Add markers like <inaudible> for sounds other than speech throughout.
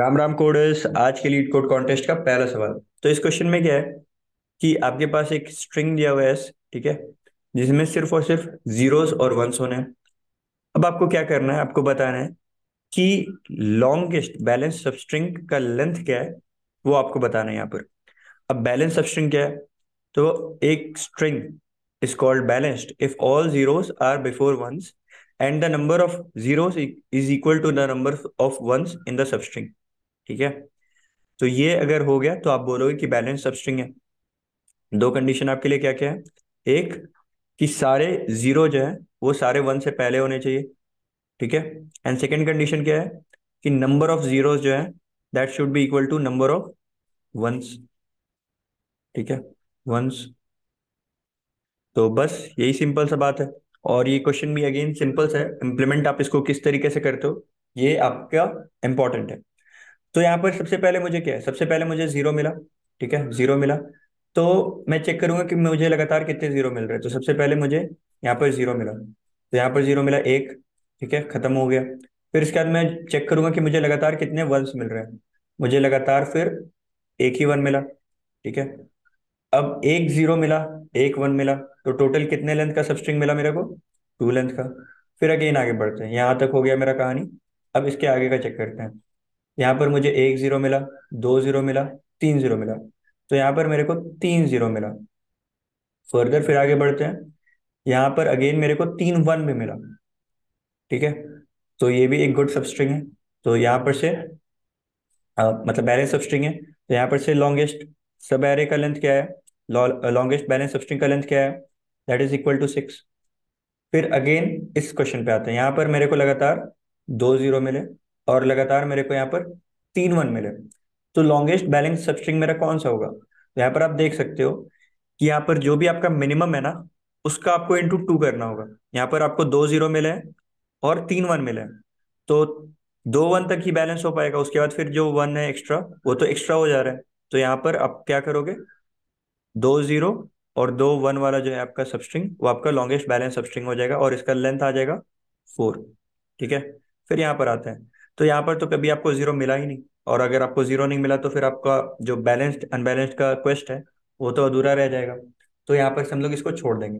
Ram Ram coders आज के LeetCode contest का पहला सवाल तो इस क्वेश्चन में क्या है कि आपके पास एक स्ट्रिंग दिया हुआ है ठीक है जिसमें सिर्फ और सिर्फ जीरोस और वंस होने हैं अब आपको क्या करना है आपको बताना है कि लॉन्गेस्ट बैलेंस स्ट्रिंग का लेंथ क्या है वो आपको बताना है यहाँ पर अब बैलेंस स्ट्रिंग क्या है तो एक string is called balanced if all zeros are before ones and the number of zeros is equal to the number of ones in the string ठीक है तो ये अगर हो गया तो आप बोलोगे कि बैलेंस सबस्ट्रिंग है दो कंडीशन आपके लिए क्या क्या है एक कि सारे जीरो जो है वो सारे वन से पहले होने चाहिए ठीक है एंड सेकेंड कंडीशन क्या है कि नंबर ऑफ जीरो जो है that should be equal to number of ones ठीक है वंस तो बस यही सिंपल सा बात है और ये क्वेश्चन भी अगेन सिंपल सा है इम्प्लीमेंट आप इसको किस तरीके से करते हो ये आपका इंपॉर्टेंट है तो यहाँ पर सबसे पहले मुझे क्या है सबसे पहले मुझे जीरो मिला ठीक है जीरो मिला तो मैं चेक करूंगा कि मुझे लगातार कितने जीरो मिल रहे हैं तो सबसे पहले मुझे यहाँ पर जीरो मिला तो यहाँ पर जीरो मिला एक ठीक है खत्म हो गया फिर इसके बाद मैं चेक करूंगा कि मुझे लगातार कितने वंस मिल रहे हैं मुझे लगातार फिर एक ही वन मिला ठीक है अब एक जीरो मिला एक वन मिला तो टोटल कितने लेंथ का सबस्ट्रिंग मिला मेरे को टू लेंथ का फिर अगेन आगे बढ़ते हैं यहाँ तक हो गया मेरा कहानी अब इसके आगे का चेक करते हैं यहाँ पर मुझे एक जीरो मिला दो जीरो मिला तीन जीरो मिला तो यहाँ पर मेरे को तीन जीरो मिला फर्दर फिर आगे बढ़ते हैं यहाँ पर अगेन मेरे को तीन वन भी मिला ठीक है तो ये भी एक गुड सबस्ट्रिंग है तो यहाँ पर से आ, मतलब बैलेंस सबस्ट्रिंग है तो यहाँ पर से लॉन्गेस्ट सब एरे का लेंथ क्या है लॉन्गेस्ट बैलेंस सबस्ट्रिंग का लेंथ क्या है that is equal to six फिर अगेन इस क्वेश्चन पे आते हैं यहाँ पर मेरे को लगातार दो जीरो मिले और लगातार मेरे को यहाँ पर तीन वन मिले तो लॉन्गेस्ट बैलेंस सबस्ट्रिंग मेरा कौन सा होगा तो यहाँ पर आप देख सकते हो कि यहाँ पर जो भी आपका मिनिमम है ना उसका आपको इंटू टू करना होगा यहाँ पर आपको दो जीरो मिले और तीन वन मिले तो दो वन तक ही बैलेंस हो पाएगा उसके बाद फिर जो वन है एक्स्ट्रा वो तो एक्स्ट्रा हो जा रहा है तो यहाँ पर आप क्या करोगे दो जीरो और दो वन वाला जो है आपका सबस्ट्रिंग वो आपका लॉन्गेस्ट बैलेंस सबस्ट्रिंग हो जाएगा और इसका लेंथ आ जाएगा फोर ठीक है फिर यहाँ पर आते हैं तो यहाँ पर तो कभी आपको जीरो मिला ही नहीं और अगर आपको जीरो नहीं मिला तो फिर आपका जो बैलेंस्ड अनबैलेंस्ड का क्वेस्ट है वो तो अधूरा रह जाएगा तो यहाँ पर हम लोग इसको छोड़ देंगे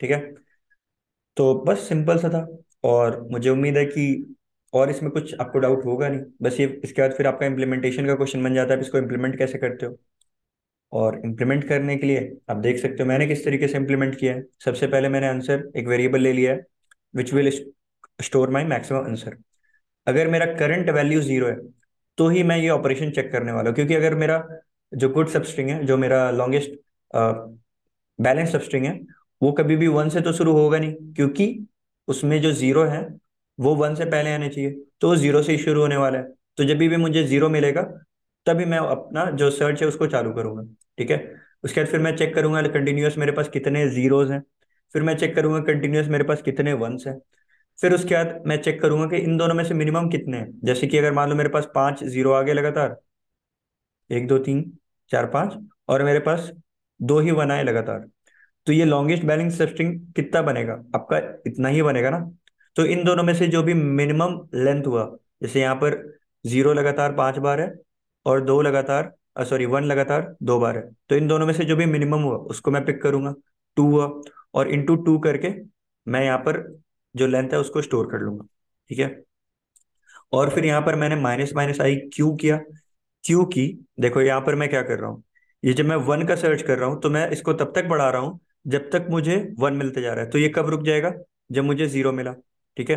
ठीक है तो बस सिंपल सा था और मुझे उम्मीद है कि और इसमें कुछ आपको डाउट होगा नहीं बस ये इसके बाद फिर आपका इम्प्लीमेंटेशन का क्वेश्चन बन जाता है इसको इम्प्लीमेंट कैसे करते हो और इम्प्लीमेंट करने के लिए आप देख सकते हो मैंने किस तरीके से इम्प्लीमेंट किया है सबसे पहले मैंने आंसर एक वेरिएबल ले लिया है which will store my maximum answer अगर मेरा करंट वैल्यू जीरो है तो ही मैं ये ऑपरेशन चेक करने वाला हूँ क्योंकि अगर मेरा जो गुड सबस्ट्रिंग है जो मेरा लॉन्गेस्ट बैलेंस सबस्ट्रिंग है वो कभी भी वन से तो शुरू होगा नहीं क्योंकि उसमें जो जीरो है वो वन से पहले आने चाहिए तो वो जीरो से ही शुरू होने वाला है तो जब भी मुझे जीरो मिलेगा तभी मैं अपना जो सर्च है उसको चालू करूंगा ठीक है उसके बाद फिर मैं चेक करूंगा कंटिन्यूस मेरे पास कितने जीरोज हैं फिर मैं चेक करूंगा कंटिन्यूस मेरे पास कितने वंस हैं फिर उसके बाद मैं चेक करूंगा कि इन दोनों में से मिनिमम कितने हैं जैसे कि अगर मान लो मेरे पास पांच जीरो आ गए लगातार एक दो तीन चार पांच और मेरे पास दो ही वन आए लगातार तो ये लॉन्गेस्ट बैलेंस सबस्ट्रिंग कितना बनेगा आपका इतना ही बनेगा ना तो इन दोनों में से जो भी मिनिमम लेंथ हुआ जैसे यहाँ पर जीरो लगातार पांच बार है और दो लगातार सॉरी वन लगातार दो बार है तो इन दोनों में से जो भी मिनिमम हुआ उसको मैं पिक करूंगा टू हुआ और इंटू टू करके मैं यहाँ पर जो लेंथ है उसको स्टोर कर लूंगा ठीक है और फिर यहाँ पर मैंने माइनस माइनस आई क्यू किया क्यू की देखो यहाँ पर मैं क्या कर रहा हूँ ये जब मैं वन का सर्च कर रहा हूँ तो मैं इसको तब तक बढ़ा रहा हूँ जब तक मुझे वन मिलते जा रहा है तो ये कब रुक जाएगा जब मुझे जीरो मिला ठीक है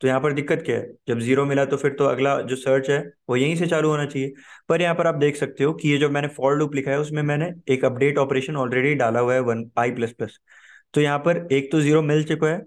तो यहाँ पर दिक्कत क्या है जब जीरो मिला तो फिर तो अगला जो सर्च है वो यहीं से चालू होना चाहिए पर यहाँ पर आप देख सकते हो कि ये जो मैंने फॉल्ड लूप लिखा है उसमें मैंने एक अपडेट ऑपरेशन ऑलरेडी डाला हुआ है वन आई प्लस प्लस तो यहाँ पर एक तो जीरो मिल चुका है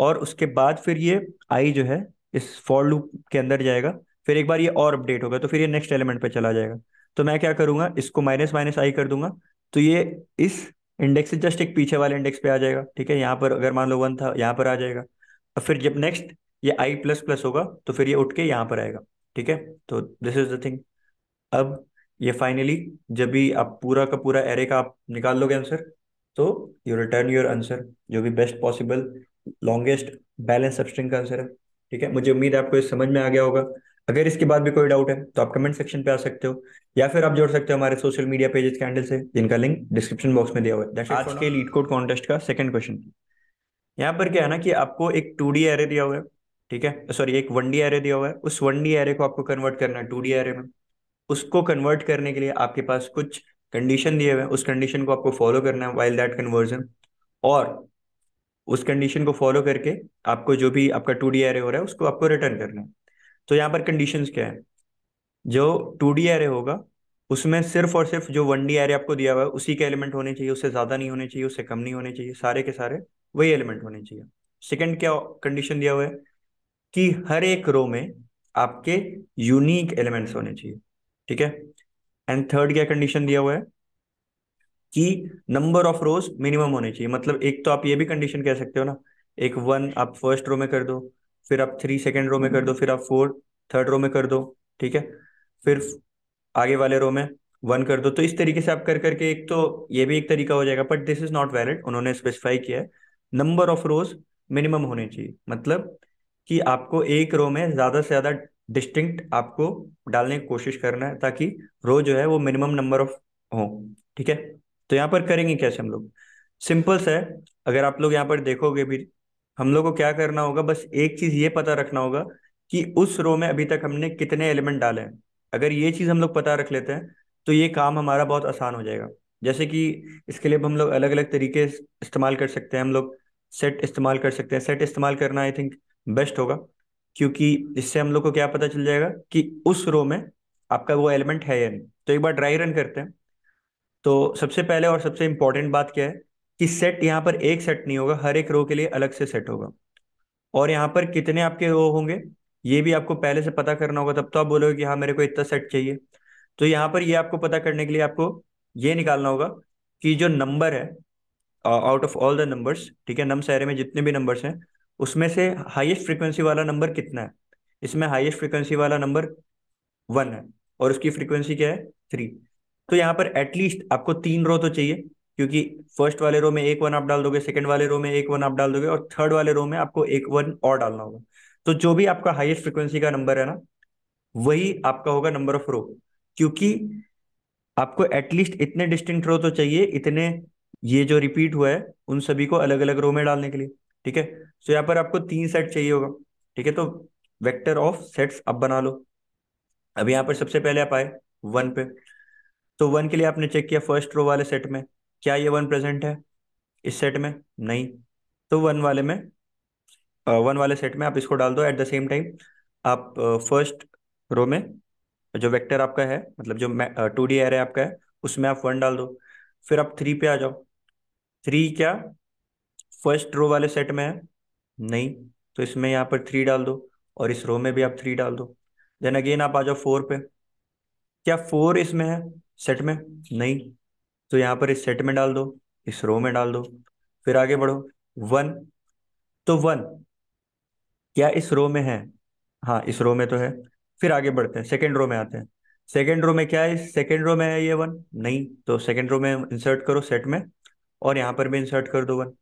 और उसके बाद फिर ये आई जो है इस फॉर लूप के अंदर जाएगा फिर एक बार ये और अपडेट होगा तो फिर ये नेक्स्ट एलिमेंट पे चला जाएगा तो मैं क्या करूंगा इसको माइनस माइनस आई कर दूंगा तो ये इस इंडेक्स से जस्ट एक पीछे वाले इंडेक्स पे आ जाएगा ठीक है यहाँ पर अगर मान लो वन था यहाँ पर आ जाएगा और फिर जब नेक्स्ट ये आई प्लस प्लस होगा तो फिर ये उठ के यहाँ पर आएगा ठीक है तो दिस इज द थिंग अब ये फाइनली जब भी आप पूरा का पूरा एरे का आप निकाल लोगे आंसर तो यू रिटर्न योर आंसर जो भी best possible longest balance substring का आंसर है ठीक है मुझे उम्मीद है आपको समझ में आ गया होगा अगर इसके बाद भी कोई डाउट है तो आप कमेंट सेक्शन पे आ सकते हो या फिर आप जोड़ सकते हो हमारे सोशल मीडिया पेजेस के हैंडल से जिनका लिंक डिस्क्रिप्शन बॉक्स में दिया हुआ है आज के लीड कोड कॉन्टेस्ट का सेकंड क्वेश्चन यहाँ पर क्या है ना कि आपको एक टू डी एरे दिया हुआ है ठीक है सॉरी एक वन डी एरे दिया हुआ है उस वन डी एरे को आपको कन्वर्ट करना है टू डी एरे में उसको कन्वर्ट करने के लिए आपके पास कुछ कंडीशन दिए हुए हैं उस कंडीशन को आपको फॉलो करना है वाइल दैट कन्वर्जन और उस कंडीशन को फॉलो करके आपको जो भी आपका टू डी एरे हो रहा है उसको आपको रिटर्न करना है तो यहाँ पर कंडीशन क्या है जो टू डी एरे होगा उसमें सिर्फ और सिर्फ जो वन डी एरे आपको दिया हुआ है उसी के एलिमेंट होने चाहिए उससे ज्यादा नहीं होने चाहिए उससे कम नहीं होने चाहिए सारे के सारे वही एलिमेंट होने चाहिए सेकेंड क्या कंडीशन दिया हुआ है कि हर एक रो में आपके यूनिक एलिमेंट्स होने चाहिए ठीक है एंड थर्ड क्या कंडीशन दिया हुआ है कि नंबर ऑफ रोज मिनिमम होने चाहिए मतलब एक तो आप ये भी कंडीशन कह सकते हो ना एक वन आप फर्स्ट रो में कर दो फिर आप थ्री सेकेंड रो में कर दो फिर आप फोर थर्ड रो में कर दो ठीक है फिर आगे वाले रो में वन कर दो तो इस तरीके से आप कर करके एक तो ये भी एक तरीका हो जाएगा but this is not valid उन्होंने स्पेसिफाई किया है नंबर ऑफ रोज मिनिमम होने चाहिए मतलब कि आपको एक रो में ज्यादा से ज्यादा डिस्टिंक्ट आपको डालने की कोशिश करना है ताकि रो जो है वो मिनिमम नंबर ऑफ हो ठीक है तो यहाँ पर करेंगे कैसे हम लोग सिंपल सा है अगर आप लोग यहाँ पर देखोगे भी हम लोग को क्या करना होगा बस एक चीज ये पता रखना होगा कि उस रो में अभी तक हमने कितने एलिमेंट डाले हैं अगर ये चीज हम लोग पता रख लेते हैं तो ये काम हमारा बहुत आसान हो जाएगा जैसे कि इसके लिए हम लोग अलग अलग तरीके इस्तेमाल कर सकते हैं हम लोग सेट इस्तेमाल कर सकते हैं सेट इस्तेमाल करना आई थिंक बेस्ट होगा क्योंकि इससे हम लोग को क्या पता चल जाएगा कि उस रो में आपका वो एलिमेंट है या नहीं तो एक बार ड्राई रन करते हैं तो सबसे पहले और सबसे इंपॉर्टेंट बात क्या है कि सेट यहाँ पर एक सेट नहीं होगा हर एक रो के लिए अलग से सेट होगा और यहाँ पर कितने आपके रो होंगे ये भी आपको पहले से पता करना होगा तब तो आप बोलोगे कि हाँ मेरे को इतना सेट चाहिए तो यहाँ पर ये आपको पता करने के लिए आपको ये निकालना होगा कि जो नंबर है out of all the numbers ठीक है नम सहरे में जितने भी नंबर्स हैं उसमें से हाईएस्ट फ्रीक्वेंसी वाला नंबर कितना है इसमें हाईएस्ट फ्रीक्वेंसी वाला नंबर वन है और उसकी फ्रीक्वेंसी क्या है थ्री तो यहाँ पर एटलीस्ट आपको तीन रो तो चाहिए क्योंकि फर्स्ट वाले रो में एक वन आप डाल दोगे सेकंड वाले रो में एक वन आप डाल दोगे और थर्ड वाले रो में आपको एक वन और डालना होगा तो जो भी आपका हाईएस्ट फ्रिक्वेंसी का नंबर है ना वही आपका होगा नंबर ऑफ रो क्योंकि आपको एटलीस्ट इतने डिस्टिंक्ट रो तो चाहिए इतने ये जो रिपीट हुआ है उन सभी को अलग अलग रो में डालने के लिए ठीक है सो तो यहाँ पर आपको तीन सेट चाहिए होगा ठीक है तो वेक्टर ऑफ सेट्स अब बना लो अब यहाँ पर सबसे पहले आप आए वन पे तो वन के लिए आपने चेक किया फर्स्ट रो वाले सेट में क्या ये वन प्रेजेंट है इस सेट में नहीं तो वन वाले में वन वाले सेट में आप इसको डाल दो एट द सेम टाइम आप फर्स्ट रो में जो वेक्टर आपका है मतलब जो टू डी एरे आपका है उसमें आप वन डाल दो फिर आप थ्री पे आ जाओ थ्री क्या फर्स्ट रो वाले सेट में है नहीं तो इसमें यहाँ पर थ्री डाल दो और इस रो में भी आप थ्री डाल दो देन अगेन आप आ जाओ फोर पे क्या फोर इसमें है सेट में नहीं तो यहाँ पर इस सेट में डाल दो इस रो में डाल दो फिर आगे बढ़ो वन तो वन क्या इस रो में है हाँ इस रो में तो है फिर आगे बढ़ते हैं सेकेंड रो में आते हैं सेकेंड रो में क्या है सेकेंड रो में है ये वन नहीं तो सेकेंड रो में इंसर्ट करो सेट में और यहाँ पर भी इंसर्ट कर दो वन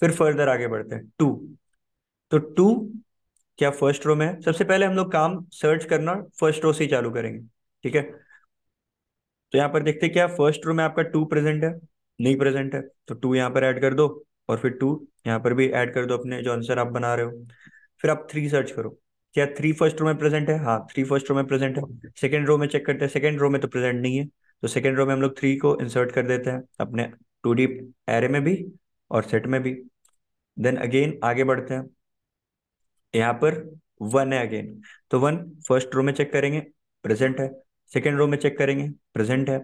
फिर फर्दर आगे बढ़ते हैं टू तो टू क्या फर्स्ट रो में है सबसे पहले हम लोग काम सर्च करना फर्स्ट रो से ही चालू करेंगे ठीक है तो यहाँ पर देखते क्या फर्स्ट रो में आपका टू प्रेजेंट है नहीं प्रेजेंट है तो टू यहाँ पर ऐड कर दो और फिर टू यहाँ पर भी ऐड कर दो अपने जो आंसर आप बना रहे हो फिर आप थ्री सर्च करो क्या थ्री फर्स्ट रो में प्रेजेंट है हाँ थ्री फर्स्ट रो में प्रेजेंट है सेकेंड रो में चेक करते हैं सेकेंड रो में तो प्रेजेंट नहीं है तो सेकेंड रो में हम लोग थ्री को इंसर्ट कर देते हैं अपने टू डी एरे में भी और सेट में भी देन अगेन आगे बढ़ते हैं यहाँ पर वन है अगेन तो वन फर्स्ट रो में चेक करेंगे प्रेजेंट है सेकेंड रो में चेक करेंगे प्रेजेंट है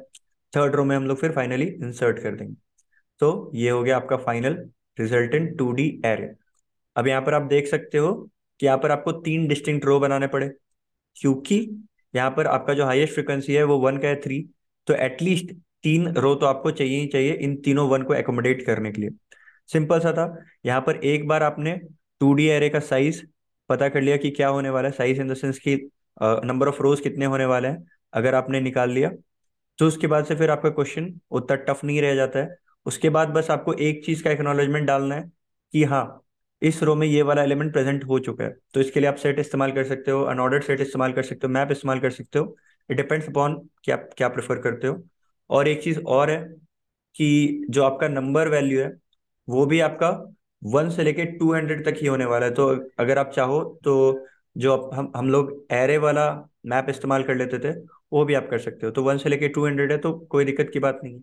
थर्ड रो में हम लोग फिर फाइनली इंसर्ट कर देंगे तो ये हो गया आपका final resultant two D array अब यहाँ पर आप देख सकते हो कि यहाँ पर आपको तीन डिस्टिंक्ट रो बनाने पड़े क्योंकि यहाँ पर आपका जो हाईएस्ट फ्रिक्वेंसी है वो वन का है थ्री तो एटलीस्ट तीन रो तो आपको चाहिए ही चाहिए इन तीनों वन को एकोमोडेट करने के लिए सिंपल सा था यहाँ पर एक बार आपने टू डी एरे का साइज पता कर लिया कि क्या होने वाला है साइज इन द सेंस की नंबर ऑफ रोज कितने होने वाले हैं अगर आपने निकाल लिया तो उसके बाद से फिर आपका क्वेश्चन उतना टफ नहीं रह जाता है उसके बाद बस आपको एक चीज का एक्नोलॉजमेंट डालना है कि हाँ इस रो में ये वाला एलिमेंट प्रेजेंट हो चुका है तो इसके लिए आप सेट इस्तेमाल कर सकते हो अनऑर्डर्ड सेट इस्तेमाल कर सकते हो मैप इस्तेमाल कर सकते हो इट डिपेंड्स अपॉन क्या क्या प्रेफर करते हो और एक चीज और है कि जो आपका नंबर वैल्यू है वो भी आपका वन से लेके टू हंड्रेड तक ही होने वाला है तो अगर आप चाहो तो जो हम हम लोग एरे वाला मैप इस्तेमाल कर लेते थे वो भी आप कर सकते हो तो वन से लेके टू हंड्रेड है तो कोई दिक्कत की बात नहीं है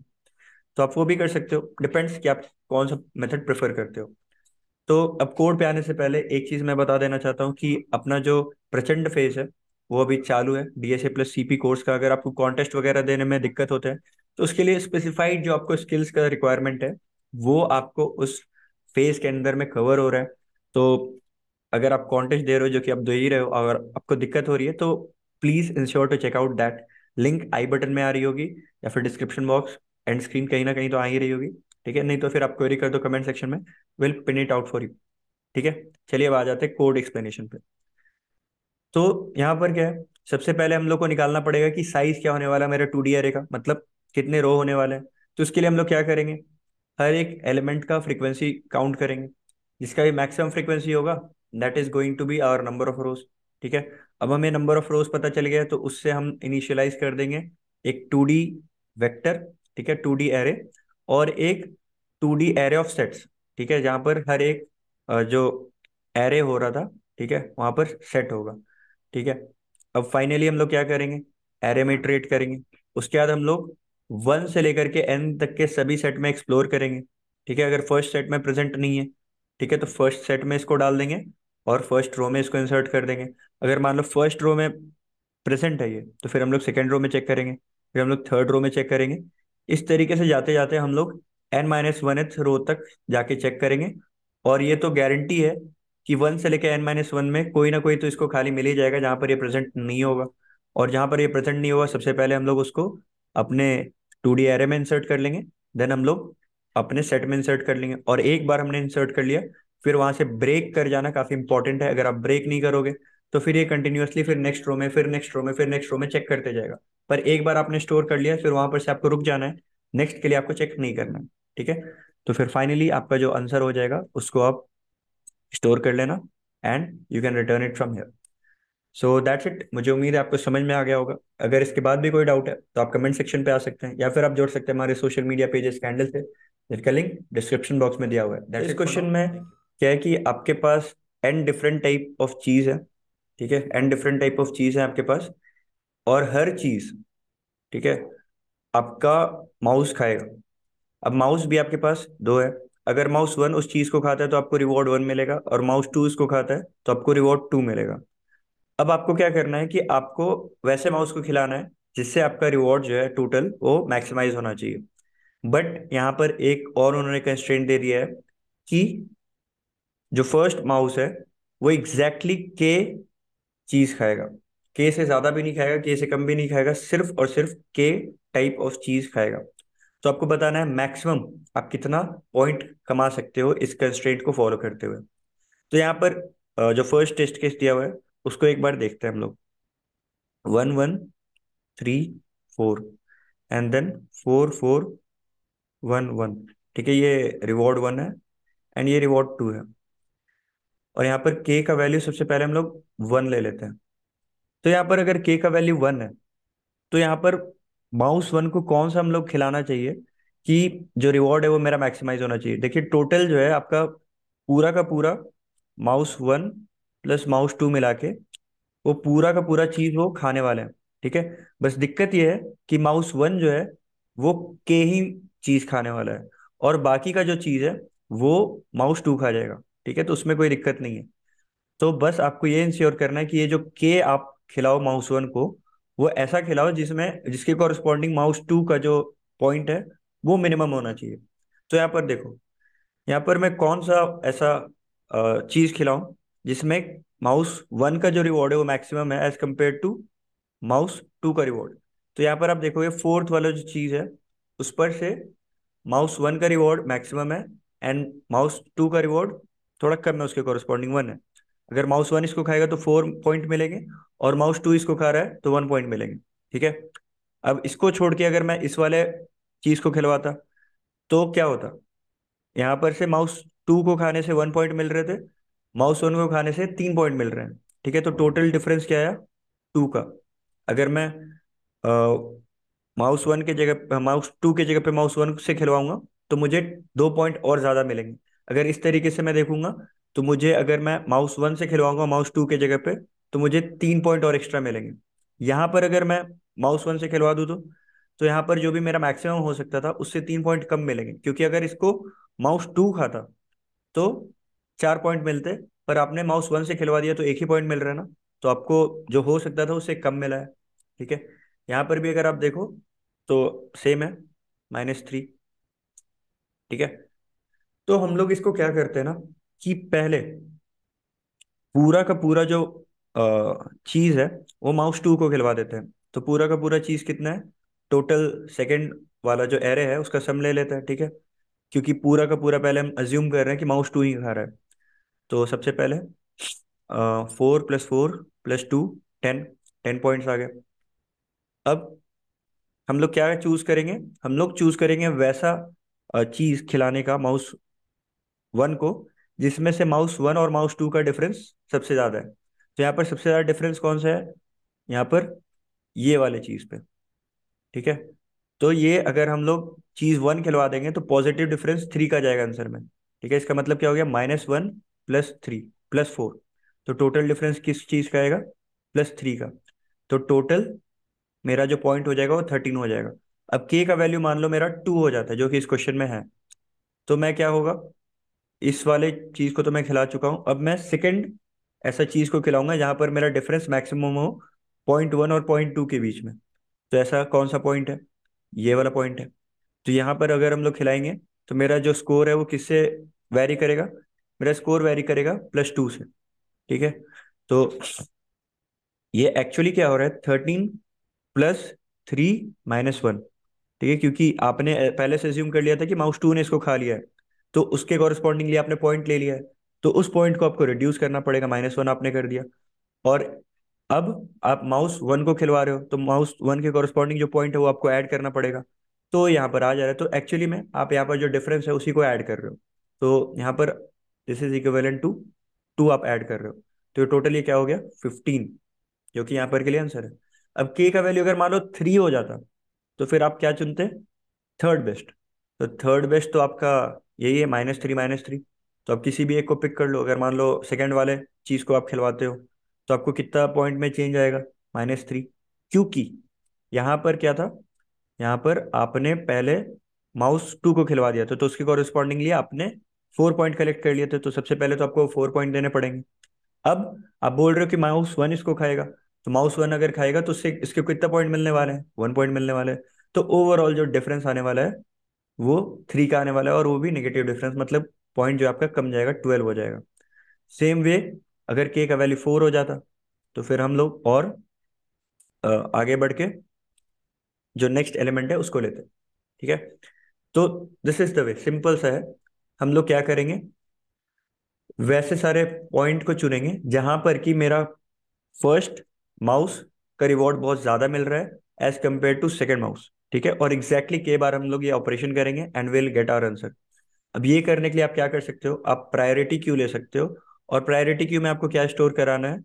तो आप वो भी कर सकते हो डिपेंड्स कि आप कौन सा मेथड प्रेफर करते हो तो अब कोड पे आने से पहले एक चीज मैं बता देना चाहता हूँ कि अपना जो प्रचंड फेज है वो अभी चालू है डीएसए प्लस सीपी कोर्स का अगर आपको कॉन्टेस्ट वगैरह देने में दिक्कत होते हैं तो उसके लिए स्पेसिफाइड जो आपको स्किल्स का रिक्वायरमेंट है वो आपको उस फेज के अंदर में कवर हो रहा है तो अगर आप कॉन्टेस्ट दे रहे हो जो कि आप दे ही रहे हो और आपको दिक्कत हो रही है तो please ensure to check out that link I button में आ रही होगी या फिर डिस्क्रिप्शन बॉक्स एंड स्क्रीन कहीं ना कहीं तो आ ही रही होगी ठीक है नहीं तो फिर आप क्वेरी कर दो कमेंट सेक्शन में will pin it out for you ठीक है चलिए अब आ जाते हैं कोड एक्सप्लेनेशन पे तो यहाँ पर क्या है सबसे पहले हम लोग को निकालना पड़ेगा कि साइज क्या होने वाला है मेरा टू डी एरे का मतलब कितने रो होने वाले हैं तो उसके लिए हम लोग क्या करेंगे हर एक एलिमेंट का फ्रीक्वेंसी काउंट करेंगे जिसका भी मैक्सिमम फ्रिक्वेंसी होगा that is going to be our number of rows ठीक है अब हमें नंबर ऑफ रोज पता चल गया तो उससे हम इनिशियलाइज कर देंगे एक टू डी वैक्टर ठीक है टू डी एरे और एक two D array of sets ठीक है जहां पर हर एक जो एरे हो रहा था ठीक है वहां पर सेट होगा ठीक है अब फाइनली हम लोग क्या करेंगे एरे में ट्रेड करेंगे उसके बाद हम लोग वन से लेकर के एन तक के सभी सेट में एक्सप्लोर करेंगे ठीक है अगर फर्स्ट सेट में प्रेजेंट नहीं है ठीक है तो फर्स्ट सेट में इसको डाल देंगे और फर्स्ट रो में इसको इंसर्ट कर देंगे अगर मान लो फर्स्ट रो में प्रेजेंट है ये तो फिर हम लोग सेकेंड रो में चेक करेंगे फिर हम लोग थर्ड रो में चेक करेंगे इस तरीके से जाते जाते हम लोग एन माइनस वन एथ रो तक जाके चेक करेंगे और ये तो गारंटी है कि वन से लेकर एन माइनस वन में कोई ना कोई तो इसको खाली मिल ही जाएगा जहाँ पर ये प्रेजेंट नहीं होगा और जहाँ पर ये प्रेजेंट नहीं होगा सबसे पहले हम लोग उसको अपने टू डी एरे में इंसर्ट कर लेंगे देन हम लोग अपने सेट में इंसर्ट कर लेंगे और एक बार हमने इंसर्ट कर लिया फिर वहां से ब्रेक कर जाना काफी इंपॉर्टेंट है अगर आप ब्रेक नहीं करोगे तो फिर ये कंटिन्यूसली फिर नेक्स्ट रो में फिर नेक्स्ट रो में फिर नेक्स्ट रो में चेक करते जाएगा पर एक बार आपने स्टोर कर लिया फिर वहां पर से आपको रुक जाना है नेक्स्ट के लिए आपको चेक नहीं करना है ठीक है तो फिर फाइनली आपका जो आंसर हो जाएगा उसको आप स्टोर कर लेना and you can return it from here so that's it मुझे उम्मीद है आपको समझ में आ गया होगा अगर इसके बाद भी कोई डाउट है तो आप कमेंट सेक्शन पे आ सकते हैं या फिर आप जोड़ सकते हैं हमारे सोशल मीडिया पेजेस कैंडल से जिसका लिंक डिस्क्रिप्शन बॉक्स में दिया हुआ है क्वेश्चन में क्या है कि आपके पास एन डिफरेंट टाइप ऑफ चीज है ठीक है एंड डिफरेंट टाइप ऑफ चीज है आपके पास और हर चीज ठीक है आपका माउस खाएगा अब माउस भी आपके पास दो है अगर माउस वन उस चीज को खाता है तो आपको रिवॉर्ड वन मिलेगा और माउस टू इसको खाता है तो आपको रिवॉर्ड टू मिलेगा अब आपको क्या करना है कि आपको वैसे माउस को खिलाना है जिससे आपका रिवॉर्ड जो है टोटल वो मैक्सिमाइज होना चाहिए बट यहाँ पर एक और उन्होंने कंस्टेंट दे दिया है कि जो फर्स्ट माउस है वो एग्जैक्टली के चीज खाएगा के से हम्म। ज्यादा भी नहीं खाएगा के से कम भी नहीं खाएगा सिर्फ और सिर्फ के टाइप ऑफ चीज खाएगा तो आपको बताना है मैक्सिमम आप कितना पॉइंट कमा सकते हो इस कंस्ट्रेंट को फॉलो करते हुए तो यहाँ पर जो फर्स्ट टेस्ट केस दिया हुआ है उसको एक बार देखते हैं हम लोग one one three four and then four four one one ठीक है ये रिवॉर्ड वन है एंड ये रिवॉर्ड टू है और यहाँ पर के का वैल्यू सबसे पहले हम लोग वन ले लेते हैं तो यहाँ पर अगर के का वैल्यू वन है तो यहाँ पर माउस वन को कौन सा हम लोग खिलाना चाहिए कि जो रिवॉर्ड है वो मेरा मैक्सिमाइज होना चाहिए देखिए टोटल जो है आपका पूरा का पूरा mouse one plus mouse two मिला के वो पूरा का पूरा चीज वो खाने वाले हैं ठीक है बस दिक्कत ये है कि माउस वन जो है वो के ही चीज खाने वाला है और बाकी का जो चीज है वो माउस टू खा जाएगा ठीक है तो उसमें कोई दिक्कत नहीं है तो बस आपको ये इंश्योर करना है कि ये जो के आप खिलाओ माउस वन को वो ऐसा खिलाओ जिसमें जिसके कॉरेस्पॉन्डिंग माउस टू का जो पॉइंट है वो मिनिमम होना चाहिए तो यहाँ पर देखो यहाँ पर मैं कौन सा ऐसा चीज खिलाऊं जिसमें माउस वन का जो रिवॉर्ड है वो मैक्सिमम है as compare to mouse two का रिवॉर्ड तो यहाँ पर आप देखोगे फोर्थ वाला जो चीज है उस पर से माउस वन का रिवॉर्ड मैक्सिमम है एंड माउस टू का रिवॉर्ड थोड़ा कम है उसके कॉरेस्पॉन्डिंग वन है अगर माउस वन इसको खाएगा तो फोर पॉइंट मिलेंगे और माउस टू इसको खा रहा है तो वन पॉइंट मिलेंगे ठीक है अब इसको छोड़ के अगर मैं इस वाले चीज को खिलवाता तो क्या होता यहाँ पर से माउस टू को खाने से वन पॉइंट मिल रहे थे माउस वन को खाने से तीन पॉइंट मिल रहे हैं ठीक है तो टोटल डिफरेंस क्या आया टू का अगर मैं माउस वन के जगह माउस टू के जगह पे माउस वन से खिलवाऊंगा तो मुझे दो पॉइंट और ज्यादा मिलेंगे अगर इस तरीके से मैं देखूंगा तो मुझे अगर मैं माउस वन से खिलवाऊंगा माउस टू के जगह पे तो मुझे तीन पॉइंट और एक्स्ट्रा मिलेंगे यहाँ पर अगर मैं माउस वन से खिलवा दू तो तो यहाँ पर जो भी मेरा मैक्सिमम हो सकता था उससे तीन पॉइंट कम मिलेंगे क्योंकि अगर इसको माउस टू खाता तो चार पॉइंट मिलते पर आपने माउस वन से खिलवा दिया तो एक ही पॉइंट मिल रहा है ना तो आपको जो हो सकता था उससे कम मिला है ठीक है यहाँ पर भी अगर आप देखो तो सेम है माइनस थ्री ठीक है तो हम लोग इसको क्या करते हैं ना कि पहले पूरा का पूरा जो चीज है वो माउस टू को खिलवा देते हैं तो पूरा का पूरा चीज कितना है टोटल सेकेंड वाला जो एरे है उसका सम ले लेते हैं ठीक है क्योंकि पूरा का पूरा पहले हम अज्यूम कर रहे हैं कि माउस टू ही खा रहा है तो सबसे पहले four plus four plus two ten ten points आ गए अब हम लोग क्या चूज करेंगे हम लोग चूज करेंगे वैसा चीज खिलाने का माउस वन को जिसमें से माउस वन और माउस टू का डिफरेंस सबसे ज्यादा है तो यहाँ पर सबसे ज्यादा डिफरेंस कौन सा है यहाँ पर ये वाले चीज पे ठीक है तो ये अगर हम लोग चीज वन खिलवा देंगे तो पॉजिटिव डिफरेंस थ्री का जाएगा आंसर में ठीक है इसका मतलब क्या हो गया minus one plus three plus four तो टोटल डिफरेंस किस चीज का आएगा प्लस थ्री का तो टोटल मेरा जो पॉइंट हो जाएगा वो थर्टीन हो जाएगा अब के का वैल्यू मान लो मेरा टू हो जाता है जो कि इस क्वेश्चन में है तो मैं क्या होगा इस वाले चीज को तो मैं खिला चुका हूं अब मैं सेकेंड ऐसा चीज को खिलाऊंगा जहां पर मेरा डिफरेंस मैक्सिमम हो पॉइंट वन और पॉइंट टू के बीच में तो ऐसा कौन सा पॉइंट है ये वाला पॉइंट है तो यहाँ पर अगर हम लोग खिलाएंगे तो मेरा जो स्कोर है वो किससे वेरी करेगा मेरा स्कोर वेरी करेगा प्लस टू से ठीक है तो ये एक्चुअली क्या हो रहा है thirteen plus three minus one ठीक है क्योंकि आपने पहले से ज्यूम कर लिया था कि माउस टू ने इसको खा लिया है तो उसके कॉरेस्पॉन्डिंगली आपने पॉइंट ले लिया है तो उस पॉइंट को आपको रिड्यूस करना पड़ेगा माइनस वन आपने कर दिया और अब आप माउस वन को खिलवा रहे हो तो माउस वन के कॉरेस्पॉन्डिंग जो पॉइंट है वो आपको ऐड करना पड़ेगा तो यहाँ पर आ जा रहा है तो एक्चुअली में आप यहाँ पर जो डिफरेंस है उसी को ऐड कर रहे हो तो यहाँ पर this is equivalent to two आप ऐड कर रहे हो तो टोटल ये क्या हो गया फिफ्टीन जो कि यहाँ पर के लिए आंसर है अब के का वैल्यू अगर मान लो थ्री हो जाता तो फिर आप क्या चुनते थर्ड बेस्ट तो थर्ड बेस्ट तो आपका यही है माइनस थ्री माइनस थ्री तो आप किसी भी एक को पिक कर लो अगर मान लो सेकेंड वाले चीज़ को आप खिलवाते हो तो आपको कितना पॉइंट में चेंज आएगा माइनस थ्री क्योंकि यहाँ पर क्या था यहाँ पर आपने पहले माउस टू को खिलवा दिया था तो उसके कॉरेस्पॉन्डिंगली आपने फोर पॉइंट कलेक्ट कर लिए थे तो सबसे पहले तो आपको फोर पॉइंट देने पड़ेंगे अब आप बोल रहे हो कि माउस वन इसको खाएगा तो माउस वन अगर खाएगा तो उससे इसके कितना पॉइंट मिलने वाले हैं वन पॉइंट मिलने वाले हैं तो ओवरऑल जो डिफरेंस आने वाला है वो थ्री का आने वाला है और वो भी नेगेटिव डिफरेंस मतलब पॉइंट जो आपका कम जाएगा ट्वेल्व हो जाएगा सेम वे अगर के का वैल्यू फोर हो जाता तो फिर हम लोग और आगे बढ़ के जो नेक्स्ट एलिमेंट है उसको लेते ठीक है तो this is the way simple सा है हम लोग क्या करेंगे वैसे सारे पॉइंट को चुनेंगे जहां पर कि मेरा फर्स्ट माउस का रिवॉर्ड बहुत ज्यादा मिल रहा है as compared to second mouse ठीक है और एग्जैक्टली exactly के बार हम लोग ये ऑपरेशन करेंगे and will get our answer अब ये करने के लिए आप क्या कर सकते हो आप प्रायोरिटी क्यू ले सकते हो और प्रायोरिटी क्यू में आपको क्या स्टोर कराना है